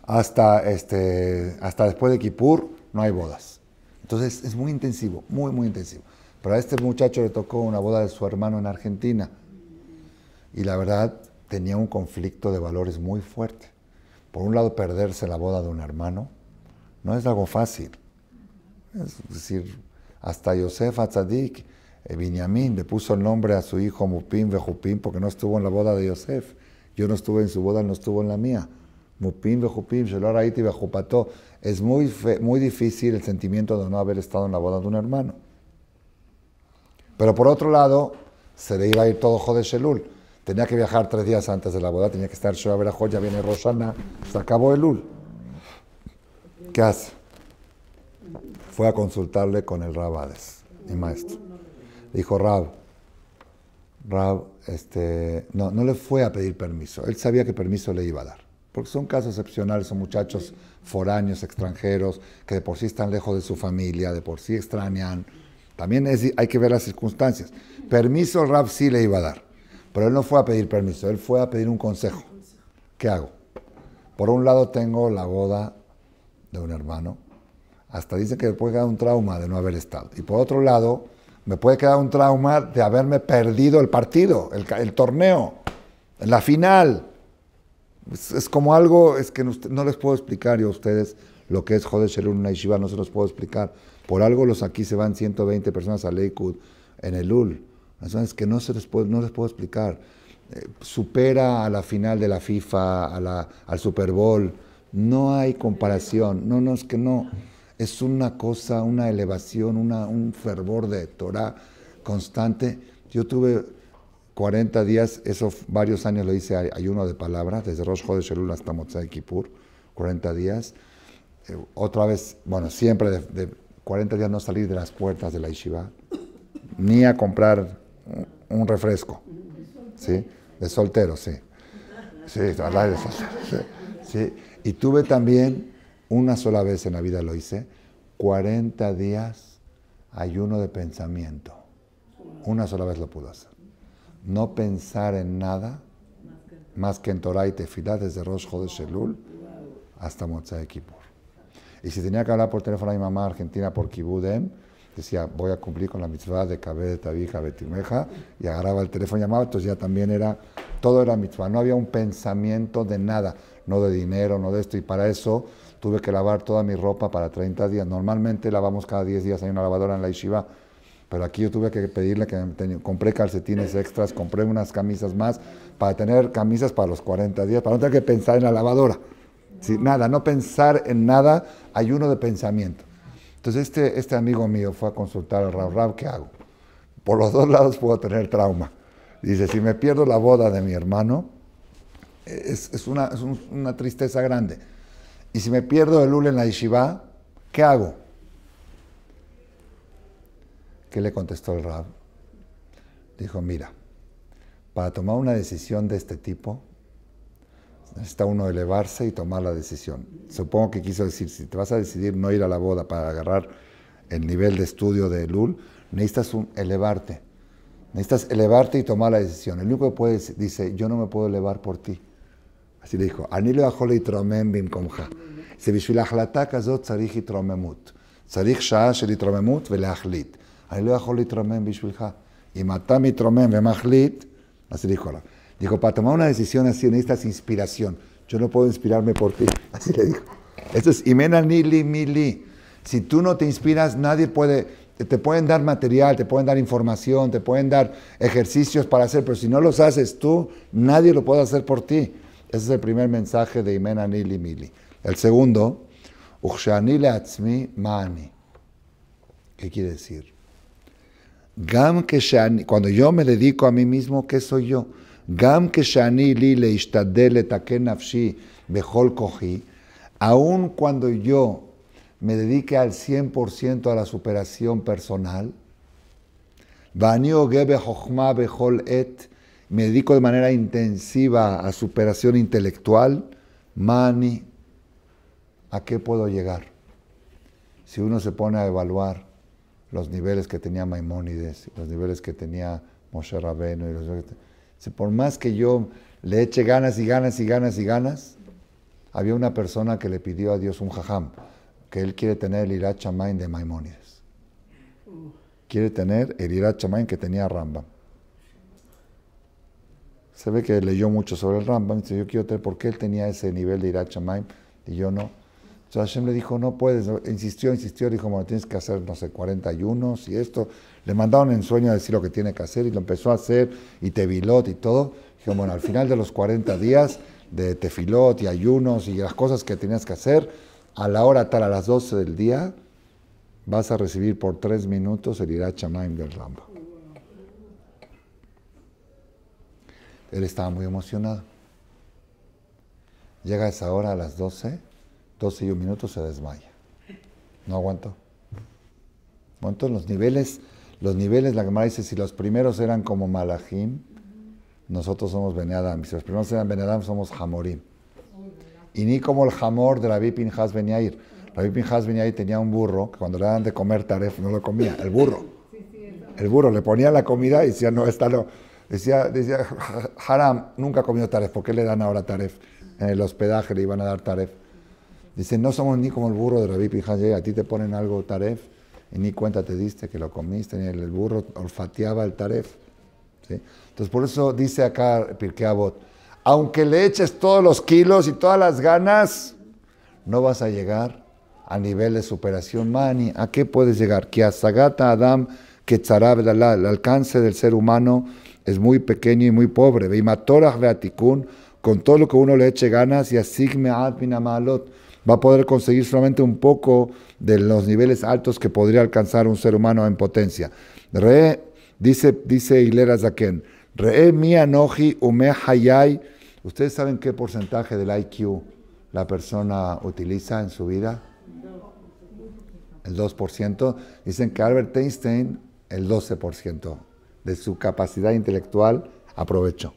hasta, este, hasta después de Kippur no hay bodas. Entonces es muy intensivo, muy, muy intensivo. Pero a este muchacho le tocó una boda de su hermano en Argentina. Y la verdad tenía un conflicto de valores muy fuerte. Por un lado, perderse la boda de un hermano no es algo fácil. Es decir, hasta Yosef Atzadik, eh, Binyamin, le puso el nombre a su hijo Mupim Bejupim porque no estuvo en la boda de Yosef. Yo no estuve en su boda, no estuvo en la mía. Mupim bejupim, Es muy, muy difícil el sentimiento de no haber estado en la boda de un hermano. Pero por otro lado, se le iba a ir todo jode Shelul. Tenía que viajar tres días antes de la boda, tenía que estar ver a joya, viene Rosana, se acabó el ul. ¿Qué hace? Fue a consultarle con el Rabades, mi maestro. Dijo, Rab, Rab, este, no, no le fue a pedir permiso. Él sabía que permiso le iba a dar porque son casos excepcionales, son muchachos foráneos, extranjeros, que de por sí están lejos de su familia, de por sí extrañan. También hay que ver las circunstancias. Permiso Rab sí le iba a dar, pero él no fue a pedir permiso, él fue a pedir un consejo. ¿Qué hago? Por un lado tengo la boda de un hermano, hasta dice que le puede quedar un trauma de no haber estado. Y por otro lado, me puede quedar un trauma de haberme perdido el partido, el, el torneo, la final. Es, como algo, es que no, les puedo explicar yo a ustedes lo que es Jodesh Elul, una yeshiva, no se los puedo explicar. Por algo los aquí se van 120 personas a Lakewood en el Ul. Es que no, se les puedo, no les puedo explicar. Eh, supera a la final de la FIFA, a la, al Super Bowl. No hay comparación. No, no, es que no. Es una cosa, una elevación, una, un fervor de Torah constante. Yo tuve 40 días, eso varios años lo hice ayuno de palabras, desde Rosh de Shelul hasta Motzai Kippur, 40 días. Eh, otra vez, bueno, siempre de, 40 días no salir de las puertas de la yeshiva, ni a comprar un, refresco, ¿sí? De soltero, sí. Sí, hablar de soltero, sí. Y tuve también, una sola vez en la vida lo hice, 40 días ayuno de pensamiento. Una sola vez lo pude hacer no pensar en nada más que en Torah y Tefilá desde Rosh de Elul hasta de Kippur. Y si tenía que hablar por teléfono a mi mamá argentina por Kibudem, decía, voy a cumplir con la mitzvah de de Tabija, Betimeja, y agarraba el teléfono y llamaba, entonces ya también era, todo era mitzvah, no había un pensamiento de nada, no de dinero, no de esto, y para eso tuve que lavar toda mi ropa para 30 días. Normalmente lavamos cada 10 días, hay una lavadora en la Ishiva, pero aquí yo tuve que pedirle que compré calcetines extras, compré unas camisas más para tener camisas para los 40 días, para no tener que pensar en la lavadora. Si nada, no pensar en nada, ayuno de pensamiento. Entonces este, este amigo mío fue a consultar al Raúl, Raúl, ¿qué hago? Por los dos lados puedo tener trauma. Dice, si me pierdo la boda de mi hermano, es, una, tristeza grande. Y si me pierdo el Lul en la Yeshiva, ¿qué hago? ¿Qué le contestó el Rab? Dijo, mira, para tomar una decisión de este tipo, necesita uno elevarse y tomar la decisión. Supongo que quiso decir, si te vas a decidir no ir a la boda para agarrar el nivel de estudio de Lul, necesitas elevarte. Necesitas elevarte y tomar la decisión. El único que dice, yo no me puedo elevar por ti. Así le dijo, Anilo le לא יכול Y dijo le Dijo, para tomar una decisión así necesitas inspiración. Yo no puedo inspirarme por ti. Así le dijo. Eso es Imena Nili Mili. Si tú no te inspiras, nadie puede. Te pueden dar material, te pueden dar información, te pueden dar ejercicios para hacer, pero si no los haces tú, nadie lo puede hacer por ti. Ese es el primer mensaje de Imena Nili Mili. El segundo, Uchshani Mani. ¿Qué quiere decir? Gam cuando yo me dedico a mí mismo, ¿qué soy yo? Gam keshani aun cuando yo me dedique al 100% a la superación personal, et, me dedico de manera intensiva a superación intelectual, mani, ¿a qué puedo llegar? Si uno se pone a evaluar los niveles que tenía Maimónides, los niveles que tenía Moshe Rabeno Y Por más que yo le eche ganas y ganas y ganas y ganas, había una persona que le pidió a Dios un jajam, que él quiere tener el Irachamain de Maimónides. Quiere tener el Irachamain que tenía Rambam. Se ve que leyó mucho sobre el Rambam, dice, yo quiero tener, ¿por él tenía ese nivel de irachamain y yo no? Hashem le dijo, no puedes, insistió, insistió, dijo, bueno, tienes que hacer, no sé, 41 y esto. Le mandaron en sueño a decir lo que tiene que hacer y lo empezó a hacer y tevilot y todo. Dijo, bueno, al final de los 40 días de tefilot y ayunos y las cosas que tenías que hacer, a la hora tal, a las 12 del día, vas a recibir por tres minutos el irachamayim del Rambo. Él estaba muy emocionado. Llega esa hora a las 12 Dos y un minuto se desmaya. No aguanto Entonces los niveles, los niveles, la Gemara dice, si los primeros eran como Malachim, nosotros somos Beneadam. Si los primeros eran Beneadam, somos Hamorim. Y ni como el jamor de la Pinjas Beniair. la Pinjas Beniair tenía un burro que cuando le daban de comer taref no lo comía, el burro. El burro le ponía la comida y decía, no, está no. Decía, decía Haram, nunca comió taref, ¿por qué le dan ahora taref? En el hospedaje le iban a dar taref. Dice, no somos ni como el burro de Rabí Pijaye, a ti te ponen algo taref y ni cuenta te diste que lo comiste, ni el burro olfateaba el taref. Entonces por eso dice acá Pirkei aunque le eches todos los kilos y todas las ganas, no vas a llegar a nivel de superación. Mani, ¿a qué puedes llegar? Que Sagata Adam, que el alcance del ser humano es muy pequeño y muy pobre. Veimatorach Beatikun, con todo lo que uno le eche ganas y Sigme na malot va a poder conseguir solamente un poco de los niveles altos que podría alcanzar un ser humano en potencia. Re, dice, dice Hilera Zaken, Re mi anoji ume ¿Ustedes saben qué porcentaje del IQ la persona utiliza en su vida? El 2%. Dicen que Albert Einstein, el 12% de su capacidad intelectual aprovechó.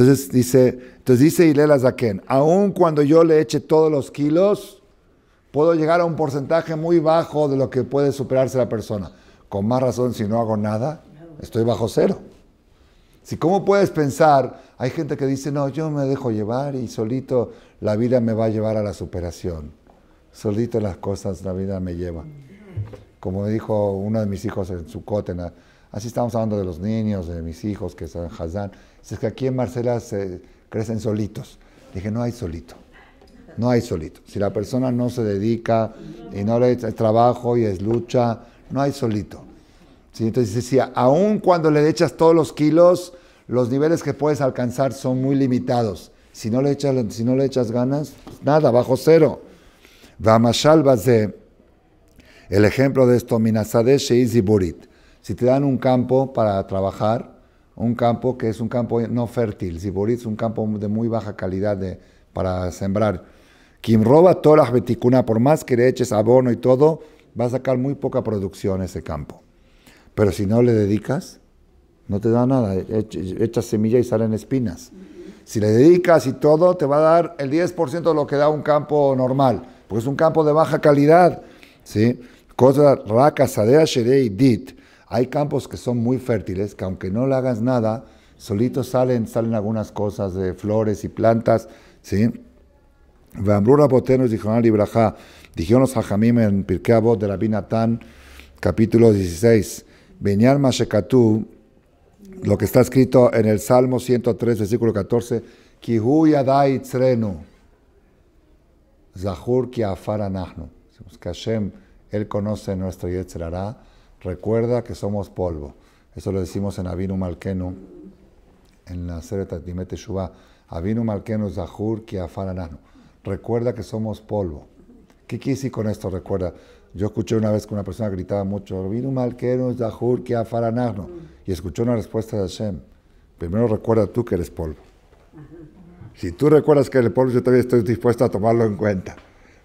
Entonces dice, entonces dice Hilela Zaken, aun cuando yo le eche todos los kilos, puedo llegar a un porcentaje muy bajo de lo que puede superarse la persona. Con más razón, si no hago nada, estoy bajo cero. Si cómo puedes pensar, hay gente que dice, no, yo me dejo llevar y solito la vida me va a llevar a la superación. Solito las cosas, la vida me lleva. Como dijo uno de mis hijos en su cótena, así estamos hablando de los niños, de mis hijos que son Hazán es que aquí en Marcela se crecen solitos. Dije, no hay solito. No hay solito. Si la persona no se dedica y no le echa trabajo y es lucha, no hay solito. ¿Sí? Entonces decía, aun cuando le echas todos los kilos, los niveles que puedes alcanzar son muy limitados. Si no le echas, si no le echas ganas, pues nada, bajo cero. de el ejemplo de esto, Minasadesh y Burit. Si te dan un campo para trabajar, un campo que es un campo no fértil, Ziborit es un campo de muy baja calidad de, para sembrar. Quien roba todas las por más que le eches abono y todo, va a sacar muy poca producción ese campo. Pero si no le dedicas, no te da nada, echas semilla y salen espinas. Si le dedicas y todo, te va a dar el 10% de lo que da un campo normal, porque es un campo de baja calidad. ¿sí? Cosa raca, sadea, y dit. Hay campos que son muy fértiles, que aunque no le hagas nada, solitos salen, salen algunas cosas de flores y plantas, ¿sí? dijeron los hajamim en Pirkei de la binatán capítulo 16, Benyar Mashekatú, lo que está escrito en el Salmo 103, versículo 14, Kihu yadai zahur ki Nahnu, Que Hashem, Él conoce nuestro Yetzirah, Recuerda que somos polvo. Eso lo decimos en Avinu Malkenu, en la serie Tatimete Shuba. Avinu Malkenu Zahur Recuerda que somos polvo. ¿Qué quisi con esto? Recuerda. Yo escuché una vez que una persona gritaba mucho, Avinu Malkenu Zahur Kiafaranano. Y escuchó una respuesta de Hashem. Primero recuerda tú que eres polvo. Si tú recuerdas que eres polvo, yo también estoy dispuesto a tomarlo en cuenta.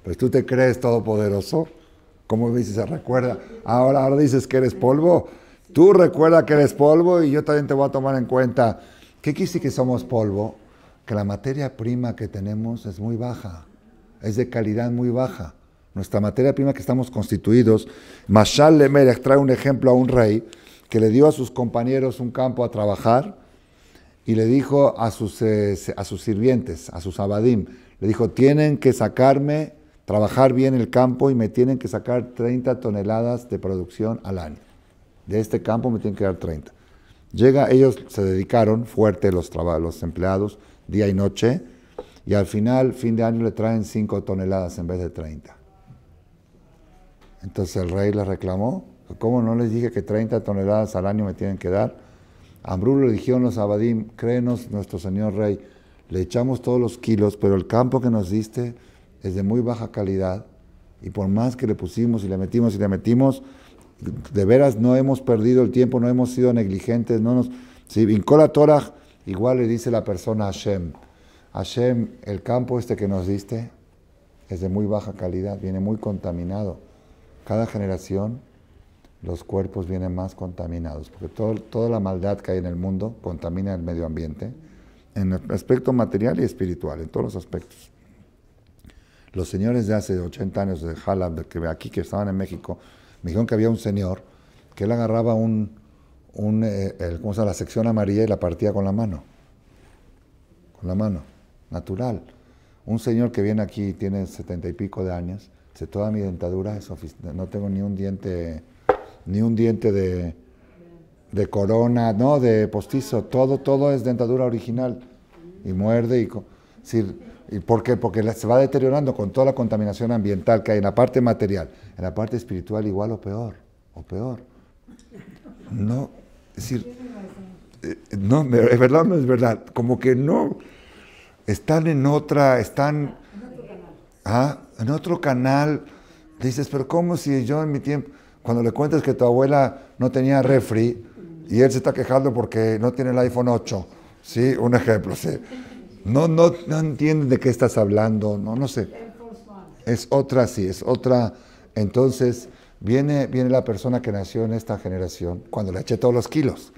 Pues tú te crees todopoderoso como dices, se recuerda. Ahora, ahora dices que eres polvo. Tú recuerda que eres polvo y yo también te voy a tomar en cuenta. ¿Qué quise que somos polvo? Que la materia prima que tenemos es muy baja, es de calidad muy baja. Nuestra materia prima que estamos constituidos, Mashal Lemerech trae un ejemplo a un rey que le dio a sus compañeros un campo a trabajar y le dijo a sus, eh, a sus sirvientes, a sus abadim, le dijo, tienen que sacarme trabajar bien el campo y me tienen que sacar 30 toneladas de producción al año. De este campo me tienen que dar 30. Llega, ellos se dedicaron fuerte los, los empleados día y noche y al final, fin de año, le traen 5 toneladas en vez de 30. Entonces el rey le reclamó, ¿cómo no les dije que 30 toneladas al año me tienen que dar? Ambrú le dijeron los abadim, créenos nuestro señor rey, le echamos todos los kilos, pero el campo que nos diste es de muy baja calidad y por más que le pusimos y le metimos y le metimos, de veras no hemos perdido el tiempo, no hemos sido negligentes, no nos... Si vincola Torah, igual le dice la persona a Hashem, Hashem, el campo este que nos diste es de muy baja calidad, viene muy contaminado. Cada generación los cuerpos vienen más contaminados, porque toda la maldad que hay en el mundo contamina el medio ambiente, en el aspecto material y espiritual, en todos los aspectos. Los señores de hace 80 años de Jalab, que aquí que estaban en México, me dijeron que había un señor que él agarraba un, eh, la sección amarilla y la partía con la mano. Con la mano, natural. Un señor que viene aquí, tiene setenta y pico de años, dice, toda mi dentadura es no tengo ni un diente, ni un diente de, de corona, no, de postizo, todo, todo es dentadura original. Y muerde y... decir, ¿Y por qué? Porque se va deteriorando con toda la contaminación ambiental que hay en la parte material. En la parte espiritual igual o peor, o peor. No, es decir, eh, no, es verdad no es verdad. Como que no, están en otra, están ¿ah? en otro canal. Dices, pero ¿cómo si yo en mi tiempo, cuando le cuentas que tu abuela no tenía refri y él se está quejando porque no tiene el iPhone 8? Sí, un ejemplo, sí. No, no, no entienden de qué estás hablando, no, no sé. Es otra, sí, es otra. Entonces, viene, viene la persona que nació en esta generación, cuando le eché todos los kilos.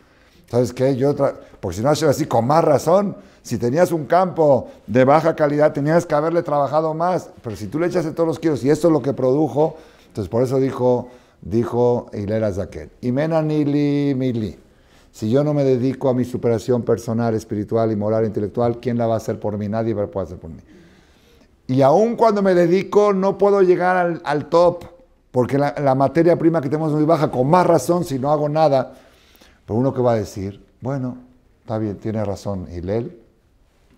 ¿Sabes qué? Yo Porque si no, hace así, con más razón, si tenías un campo de baja calidad, tenías que haberle trabajado más. Pero si tú le echaste todos los kilos y esto es lo que produjo, entonces por eso dijo, dijo Hilera y mena nili mili. Si yo no me dedico a mi superación personal, espiritual y moral, e intelectual, ¿quién la va a hacer por mí? Nadie la puede hacer por mí. Y aún cuando me dedico, no puedo llegar al, top, porque la, materia prima que tenemos es muy baja, con más razón si no hago nada. Pero uno que va a decir, bueno, está bien, tiene razón Hilel,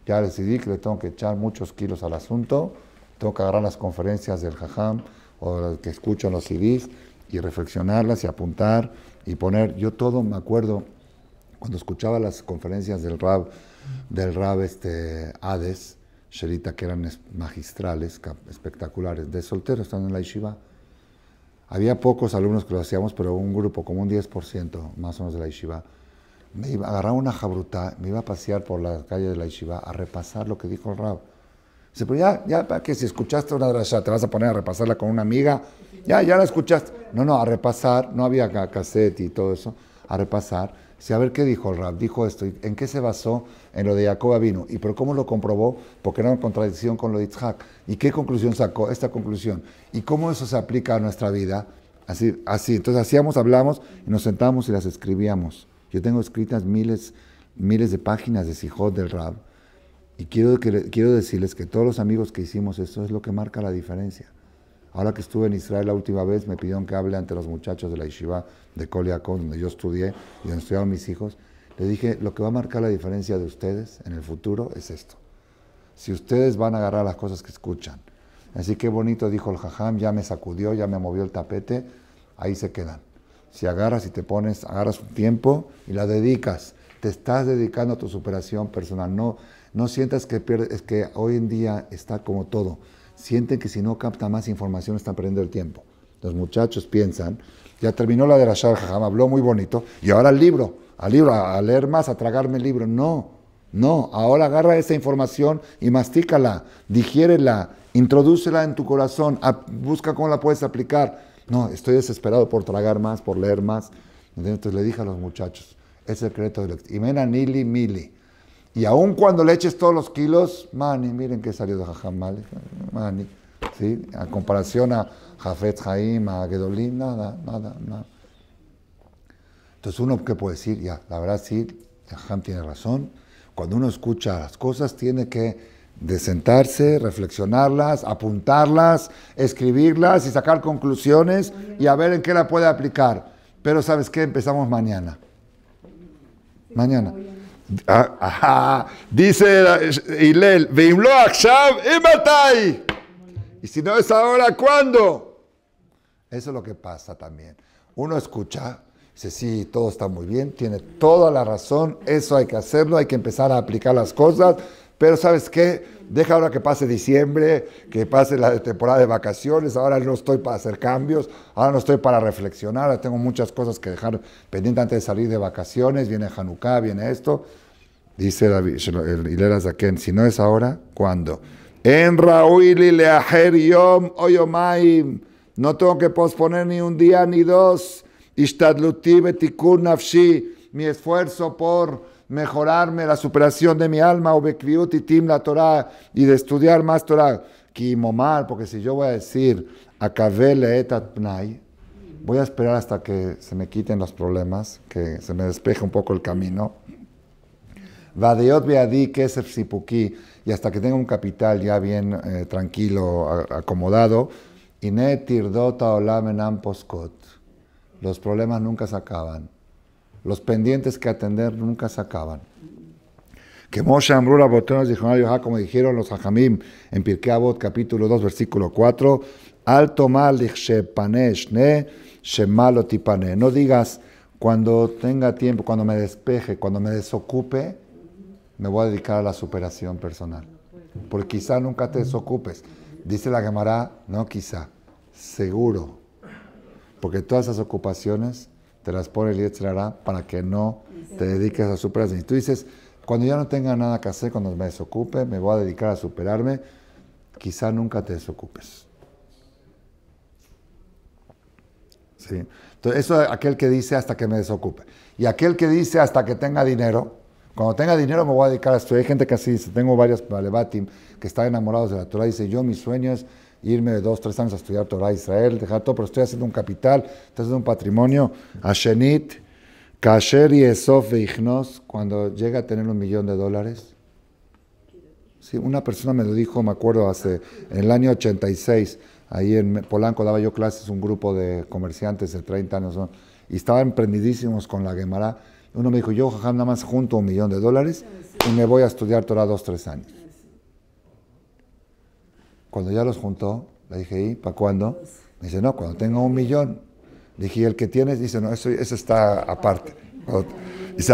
ya decidí que le tengo que echar muchos kilos al asunto, tengo que agarrar las conferencias del jajam o las que escucho los CDs y reflexionarlas y apuntar y poner, yo todo me acuerdo, cuando escuchaba las conferencias del Rab, del Rab este, Hades, Sherita, que eran magistrales, espectaculares, de soltero estando en la Yeshiva, había pocos alumnos que lo hacíamos, pero un grupo, como un 10% más o menos de la Yeshiva, me iba, a agarrar una jabruta, me iba a pasear por la calle de la Yeshiva a repasar lo que dijo el Rab. Dice, pero pues ya, ya, ¿para que Si escuchaste una drasha, te vas a poner a repasarla con una amiga. Ya, ya la escuchaste. No, no, a repasar, no había cassette y todo eso, a repasar si a ver qué dijo el Rab, dijo esto, ¿en qué se basó en lo de Jacob vino? ¿Y por cómo lo comprobó? Porque era una contradicción con lo de Itzhak. ¿Y qué conclusión sacó esta conclusión? ¿Y cómo eso se aplica a nuestra vida? Así, así. Entonces hacíamos, hablamos y nos sentamos y las escribíamos. Yo tengo escritas miles, miles de páginas de Sijot del Rab. Y quiero, quiero decirles que todos los amigos que hicimos esto es lo que marca la diferencia. Ahora que estuve en Israel la última vez, me pidieron que hable ante los muchachos de la yeshiva de Koliakon, donde yo estudié y donde estudiaron mis hijos. Le dije, lo que va a marcar la diferencia de ustedes en el futuro es esto. Si ustedes van a agarrar las cosas que escuchan. Así que bonito dijo el jajam, ya me sacudió, ya me movió el tapete, ahí se quedan. Si agarras y te pones, agarras un tiempo y la dedicas. Te estás dedicando a tu superación personal. No, no sientas que pierdes, que hoy en día está como todo sienten que si no capta más información están perdiendo el tiempo. Los muchachos piensan, ya terminó la de la Shah habló muy bonito, y ahora el libro, al libro, a leer más, a tragarme el libro. No, no, ahora agarra esa información y mastícala, digiérela, introdúcela en tu corazón, busca cómo la puedes aplicar. No, estoy desesperado por tragar más, por leer más. Entonces le dije a los muchachos, es el secreto Y mena, Nili Mili. Y aún cuando le eches todos los kilos, Mani, miren qué salió de Jajamal, Mani, ¿sí? A comparación a Jafet Jaim, a Gedolín, nada, nada, nada. Entonces uno qué puede decir, ya, la verdad sí, Jajam tiene razón, cuando uno escucha las cosas tiene que desentarse, reflexionarlas, apuntarlas, escribirlas y sacar conclusiones y a ver en qué la puede aplicar. Pero sabes qué, empezamos mañana. Mañana. Ah, ajá. Dice Hilel, Y si no es ahora, ¿cuándo? Eso es lo que pasa también. Uno escucha, dice, sí, todo está muy bien, tiene toda la razón, eso hay que hacerlo, hay que empezar a aplicar las cosas, pero ¿sabes qué? Deja ahora que pase diciembre, que pase la temporada de vacaciones, ahora no estoy para hacer cambios, ahora no estoy para reflexionar, tengo muchas cosas que dejar pendiente antes de salir de vacaciones, viene Hanukkah, viene esto. Dice el Hilera Zaken, si no es ahora, ¿cuándo? En Raúl Leaher Yom Oyomaim, oh no tengo que posponer ni un día ni dos. mi esfuerzo por mejorarme la superación de mi alma, obekviut y tim la Torah, y de estudiar más Torah. porque si yo voy a decir, acabé voy a esperar hasta que se me quiten los problemas, que se me despeje un poco el camino. Vadeot beadi kesef y hasta que tenga un capital ya bien eh, tranquilo, acomodado. inetirdota tirdota poskot. Los problemas nunca se acaban los pendientes que atender nunca se acaban. Que Moshe Amrura Botones dijo, como dijeron los ajamim en Pirkei Avot, capítulo 2, versículo 4, Alto mal shemalo No digas, cuando tenga tiempo, cuando me despeje, cuando me desocupe, me voy a dedicar a la superación personal. Porque quizá nunca te desocupes. Dice la Gemara, no quizá, seguro. Porque todas esas ocupaciones te las pone el Yetzirará para que no te dediques a superar. Y tú dices, cuando ya no tenga nada que hacer, cuando me desocupe, me voy a dedicar a superarme, quizá nunca te desocupes. ¿Sí? Entonces, eso es aquel que dice hasta que me desocupe. Y aquel que dice hasta que tenga dinero, cuando tenga dinero me voy a dedicar a esto. Hay gente que así dice, tengo varios malevatim que están enamorados de la Torah, dice, yo mis sueños irme de dos, tres años a estudiar Torah Israel, dejar todo, pero estoy haciendo un capital, estoy haciendo un patrimonio. Shenit, Kasher y Esof Ignos cuando llega a tener un millón de dólares. Sí, una persona me lo dijo, me acuerdo, hace, en el año 86, ahí en Polanco daba yo clases, un grupo de comerciantes de 30 años, y estaban emprendidísimos con la Gemara. Uno me dijo, yo, nada más junto un millón de dólares y me voy a estudiar Torah dos, tres años cuando ya los juntó, le dije, ¿y para cuándo? Me dice, no, cuando tenga un millón. dije, el que tienes? Dice, no, eso, eso está aparte. Dice,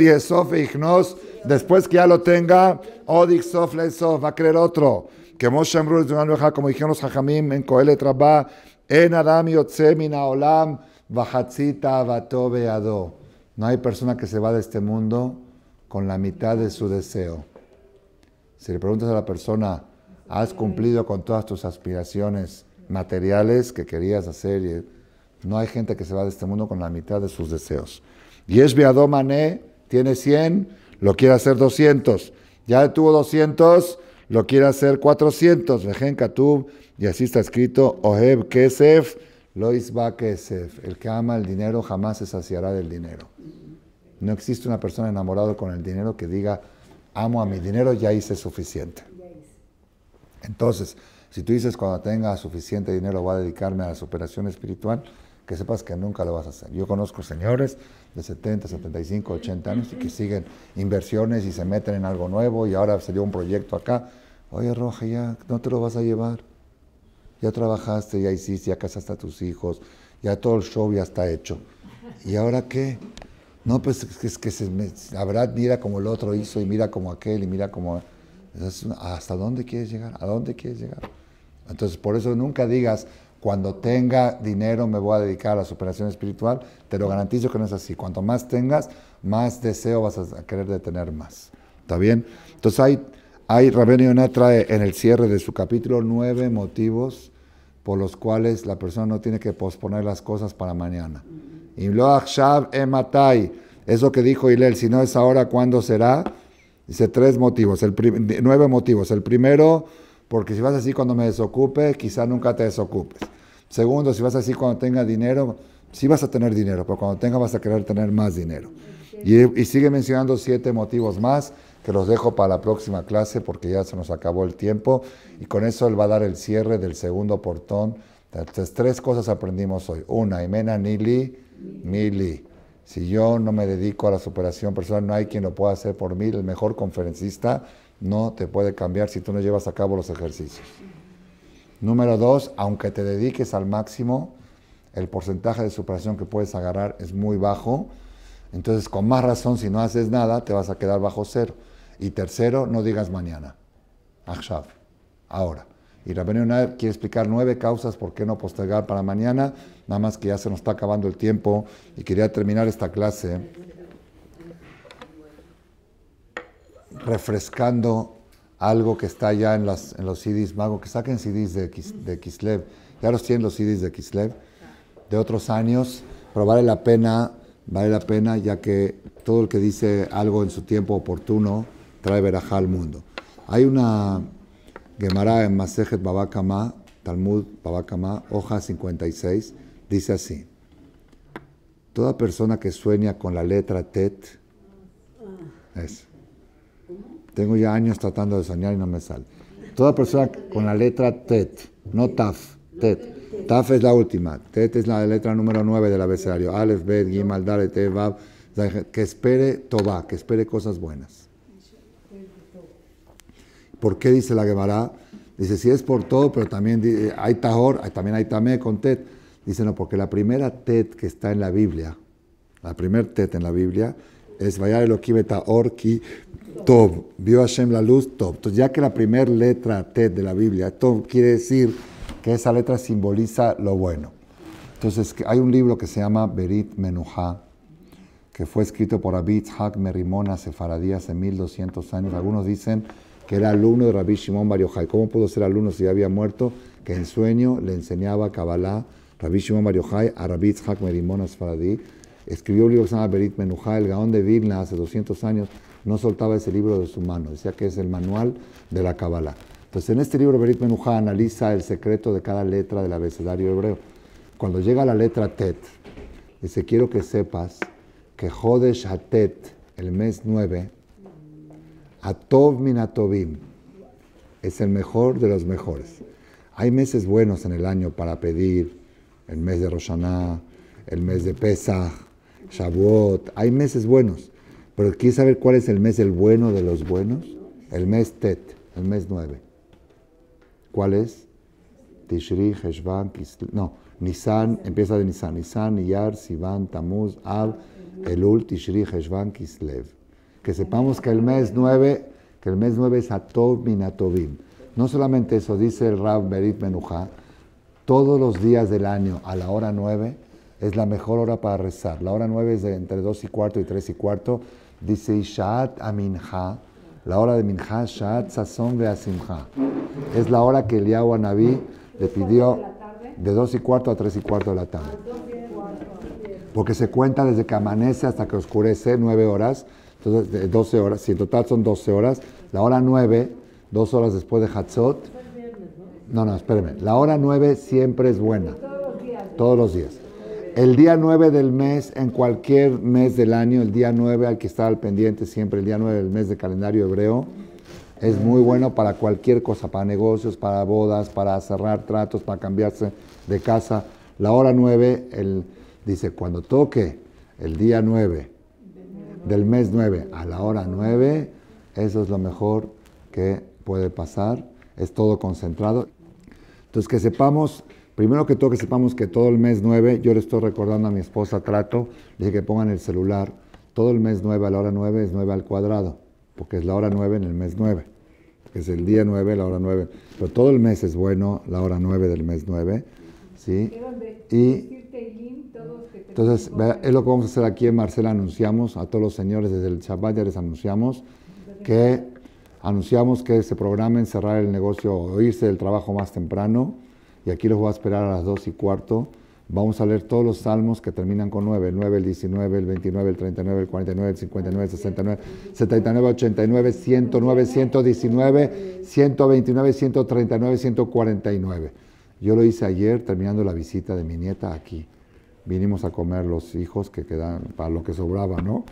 y Esof e Ignos, después que ya lo tenga, Odik Sof, va a creer otro. Que Moshe Amrul, como dijeron los Jajamim en Coelet Trabá, en Adam y Otzemina, Olam, Bajatzita vato Beado. No hay persona que se va de este mundo con la mitad de su deseo. Si le preguntas a la persona, has cumplido con todas tus aspiraciones materiales que querías hacer. y no hay gente que se va de este mundo con la mitad de sus deseos. Y es Mané, tiene 100, lo quiere hacer 200. Ya tuvo 200, lo quiere hacer 400. Katub, y así está escrito, Oheb Kesef, Lois Ba El que ama el dinero jamás se saciará del dinero. No existe una persona enamorada con el dinero que diga, amo a mi dinero, ya hice suficiente. Entonces, si tú dices cuando tenga suficiente dinero voy a dedicarme a la superación espiritual, que sepas que nunca lo vas a hacer. Yo conozco señores de 70, 75, 80 años y que siguen inversiones y se meten en algo nuevo y ahora salió un proyecto acá. Oye, Roja, ya no te lo vas a llevar. Ya trabajaste, ya hiciste, ya casaste a tus hijos, ya todo el show ya está hecho. ¿Y ahora qué? No, pues es que, se habrá, mira como el otro hizo y mira como aquel y mira como... ¿Hasta dónde quieres llegar? ¿A dónde quieres llegar? Entonces, por eso nunca digas, cuando tenga dinero me voy a dedicar a la superación espiritual. Te lo garantizo que no es así. Cuanto más tengas, más deseo vas a querer de tener más. ¿Está bien? Entonces, hay, hay Rabén Yonah trae en el cierre de su capítulo nueve motivos por los cuales la persona no tiene que posponer las cosas para mañana. shav Ematai. Eso que dijo Hilel, si no es ahora, ¿cuándo será? Dice tres motivos, nueve motivos. El primero, porque si vas así cuando me desocupe, quizá nunca te desocupes. Segundo, si vas así cuando tenga dinero, sí vas a tener dinero, pero cuando tenga vas a querer tener más dinero. Y, sigue mencionando siete motivos más que los dejo para la próxima clase porque ya se nos acabó el tiempo. Y con eso él va a dar el cierre del segundo portón. Entonces, tres cosas aprendimos hoy. Una, Imena Nili, Mili. Si yo no me dedico a la superación personal, no hay quien lo pueda hacer por mí. El mejor conferencista no te puede cambiar si tú no llevas a cabo los ejercicios. Número dos, aunque te dediques al máximo, el porcentaje de superación que puedes agarrar es muy bajo. Entonces, con más razón, si no haces nada, te vas a quedar bajo cero. Y tercero, no digas mañana. Ahora. Y Rabenu quiere explicar nueve causas por qué no postergar para mañana, nada más que ya se nos está acabando el tiempo y quería terminar esta clase refrescando algo que está ya en, los CDs, Mago, que saquen CDs de, de Kislev, ya los tienen los CDs de Kislev, de otros años, pero vale la pena, vale la pena, ya que todo el que dice algo en su tiempo oportuno trae veraja al mundo. Hay una Gemara en Masejet Babakama, Talmud Babakama, hoja 56, dice así. Toda persona que sueña con la letra TET, e ah. es. Tengo ya años tratando de soñar y no me sale. Toda persona con la letra TET, e no e TAF, TET. TAF es la última, TET es la letra número 9 del abecedario. Alef, Bet, Gimal, Dalet, Vav, que espere toba que espere cosas buenas. ¿Por qué dice la Gemara? Dice, si es por todo, pero también eh, hay Tahor, ah, también hay Tamé con Tet. Dice, no, porque la primera Tet que está en la Biblia, la primera Tet en la Biblia, es Vayar Elohim Tahor Ki Tob. Vio Hashem la luz, Tob. Entonces, ya que la primera letra Tet de la Biblia, Tob quiere decir que esa letra simboliza lo bueno. Entonces, hay un libro que se llama Berit Menuhá, que fue escrito por Abid Hak Merimona Sefaradí, hace 1200 años. Algunos dicen que era alumno de Rabbi Shimon Bar ¿Cómo pudo ser alumno si ya había muerto? Que en sueño le enseñaba Kabbalah Rabbi Shimon Bar a Rabbi Itzhak Merimon Escribió un libro que se llama Berit Menuhá, el Gaón de Vilna, hace 200 años, no soltaba ese libro de su mano, decía que es el manual de la Kabbalah. Entonces, en este libro Berit Menuhá analiza el secreto de cada letra del abecedario hebreo. Cuando llega la letra Tet, dice, quiero que sepas que Jodesh ha-tet, el mes 9, Atov Minatovim. Es el mejor de los mejores. Hay meses buenos en el año para pedir. El mes de Roshaná, el mes de Pesach, Shavuot. Hay meses buenos. Pero ¿quieres saber cuál es el mes el bueno de los buenos? El mes Tet, el mes 9. ¿Cuál es? Tishri, Heshvan, No, Nisan, empieza de Nisan. Nisan, Iyar, Sivan, Tamuz, Ab, Elul, Tishri, Heshvan, Kislev que sepamos que el mes 9, que el mes 9 es Atob Minatovim. No solamente eso, dice el Rab Berit Menuchá, todos los días del año a la hora 9 es la mejor hora para rezar. La hora 9 es de entre 2 y cuarto y 3 y cuarto. Dice Ishaat Aminha, la hora de Minha, Shaat Sazon Beasimha. Es la hora que Eliyahu Naví le pidió de 2 y cuarto a 3 y cuarto de la tarde. Porque se cuenta desde que amanece hasta que oscurece, 9 horas. Entonces, 12 horas, si en total son 12 horas, la hora 9, dos horas después de Hatzot. No, no, espérenme. La hora 9 siempre es buena. Todos los días. El día 9 del mes, en cualquier mes del año, el día 9 al que está al pendiente siempre, el día 9 del mes de calendario hebreo, es muy bueno para cualquier cosa, para negocios, para bodas, para cerrar tratos, para cambiarse de casa. La hora 9, dice, cuando toque el día 9 del mes 9 a la hora 9, eso es lo mejor que puede pasar, es todo concentrado. Entonces que sepamos, primero que todo que sepamos que todo el mes 9, yo le estoy recordando a mi esposa Trato, le dije que pongan el celular, todo el mes 9 a la hora 9 es 9 al cuadrado, porque es la hora 9 en el mes 9, es el día 9, la hora 9, pero todo el mes es bueno, la hora 9 del mes 9, ¿sí? Y entonces, es lo que vamos a hacer aquí en Marcela, anunciamos a todos los señores desde el Shabbat, les anunciamos que anunciamos que se programen cerrar el negocio o irse del trabajo más temprano. Y aquí los voy a esperar a las dos y cuarto. Vamos a leer todos los salmos que terminan con 9, el 9, el 19, el 29, el 39, el 49, el 59, el 69, 79, 89, 109, 119, 129, 139, 149. Yo lo hice ayer terminando la visita de mi nieta aquí vinimos a comer los hijos que quedan para lo que sobraba, ¿no?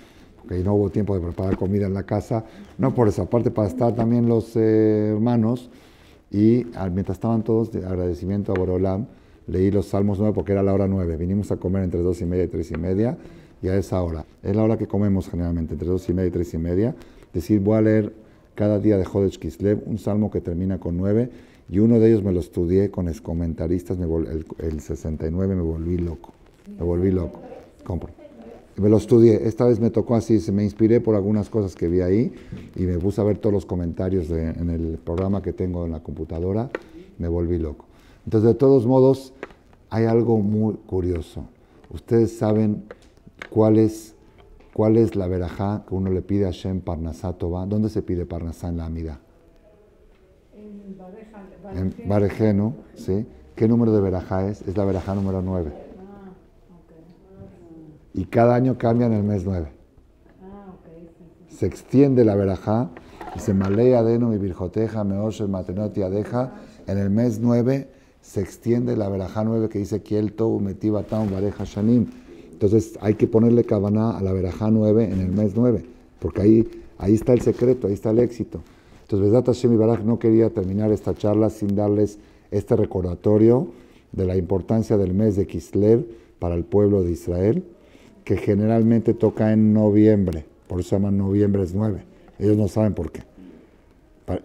Porque no hubo tiempo de preparar comida en la casa, no por esa parte, para estar también los hermanos. Y mientras estaban todos, de agradecimiento a Borolam, leí los Salmos 9 porque era la hora 9. Vinimos a comer entre 2 y media y 3 y media y a esa hora. Es la hora que comemos generalmente, entre 2 y media y 3 y media. Decir, voy a leer cada día de Jodech Kislev un salmo que termina con 9 y uno de ellos me lo estudié con es comentaristas, el 69 me volví loco. Me volví loco. Compro. Me lo estudié. Esta vez me tocó así, se me inspiré por algunas cosas que vi ahí y me puse a ver todos los comentarios en el programa que tengo en la computadora. Me volví loco. Entonces, de todos modos, hay algo muy curioso. Ustedes saben cuál es, cuál es la verajá que uno le pide a Shem Parnasatova. ¿Dónde se pide Parnasá en la Amida? En Barejeno, ¿sí? ¿Qué número de verajá es? Es la verajá número 9 y cada año cambia en el mes 9. Se extiende la verajá y se malea Mibirjoteja, y virjoteja, meoshe, y adeja. En el mes 9 se extiende la verajá 9 que dice kielto Tobu Taun Bareja Shanim. Entonces hay que ponerle cabana a la verajá 9 en el mes 9, porque ahí, ahí está el secreto, ahí está el éxito. Entonces, verdad Hashem y Baraj no quería terminar esta charla sin darles este recordatorio de la importancia del mes de Kislev para el pueblo de Israel que generalmente toca en noviembre, por eso se llama noviembre es 9. Ellos no saben por qué.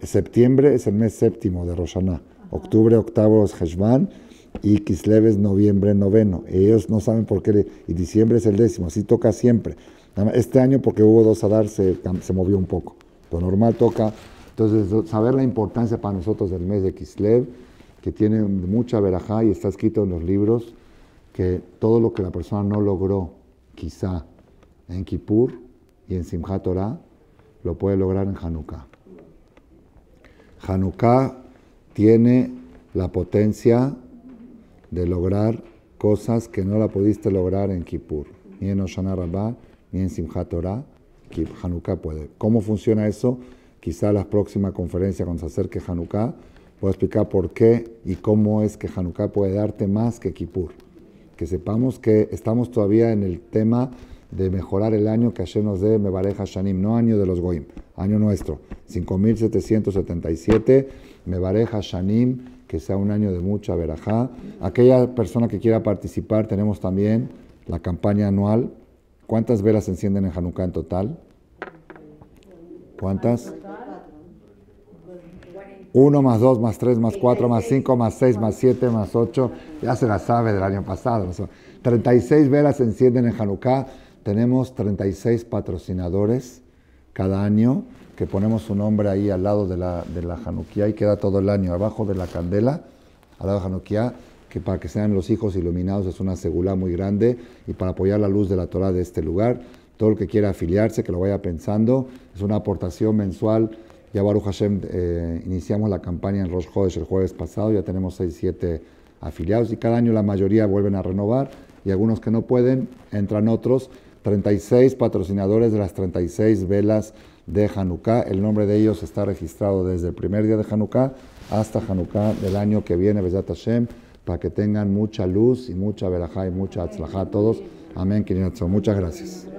Septiembre es el mes séptimo de Roshaná, octubre octavo es Heshvan y Kislev es noviembre noveno. Ellos no saben por qué y diciembre es el décimo, así toca siempre. Este año porque hubo dos Adar se, se movió un poco. Lo normal toca. Entonces, saber la importancia para nosotros del mes de Kislev, que tiene mucha verajá y está escrito en los libros, que todo lo que la persona no logró quizá en Kippur y en Simchat Torah, lo puede lograr en Hanukkah. Hanukkah tiene la potencia de lograr cosas que no la pudiste lograr en Kippur, ni en Oshana Rabbah, ni en Simchat Torah, Hanukkah puede. ¿Cómo funciona eso? Quizá la próxima conferencia cuando se acerque Hanukkah, voy a explicar por qué y cómo es que Hanukkah puede darte más que Kippur que sepamos que estamos todavía en el tema de mejorar el año que ayer nos dé Mebareja Shanim, no año de los Goim, año nuestro, 5777, Mebareja Shanim, que sea un año de mucha verajá. Aquella persona que quiera participar, tenemos también la campaña anual. ¿Cuántas velas encienden en Hanukkah en total? ¿Cuántas? 1 más 2 más 3 más 4 más 5 más 6 más 7 más 8, ya se la sabe del año pasado. 36 velas se encienden en Hanukkah. Tenemos 36 patrocinadores cada año que ponemos su nombre ahí al lado de la, de la Hanukkah y queda todo el año abajo de la candela, al lado de Hanukkah, que para que sean los hijos iluminados es una segula muy grande y para apoyar la luz de la Torah de este lugar. Todo el que quiera afiliarse, que lo vaya pensando, es una aportación mensual ya Baruch Hashem eh, iniciamos la campaña en Rosh Hodesh el jueves pasado, ya tenemos 6-7 afiliados y cada año la mayoría vuelven a renovar y algunos que no pueden entran otros. 36 patrocinadores de las 36 velas de Hanukkah. El nombre de ellos está registrado desde el primer día de Hanukkah hasta Hanukkah del año que viene, Besat Hashem, para que tengan mucha luz y mucha verajá y mucha atzlajá a todos. Amén, Kirinatzon. Muchas gracias.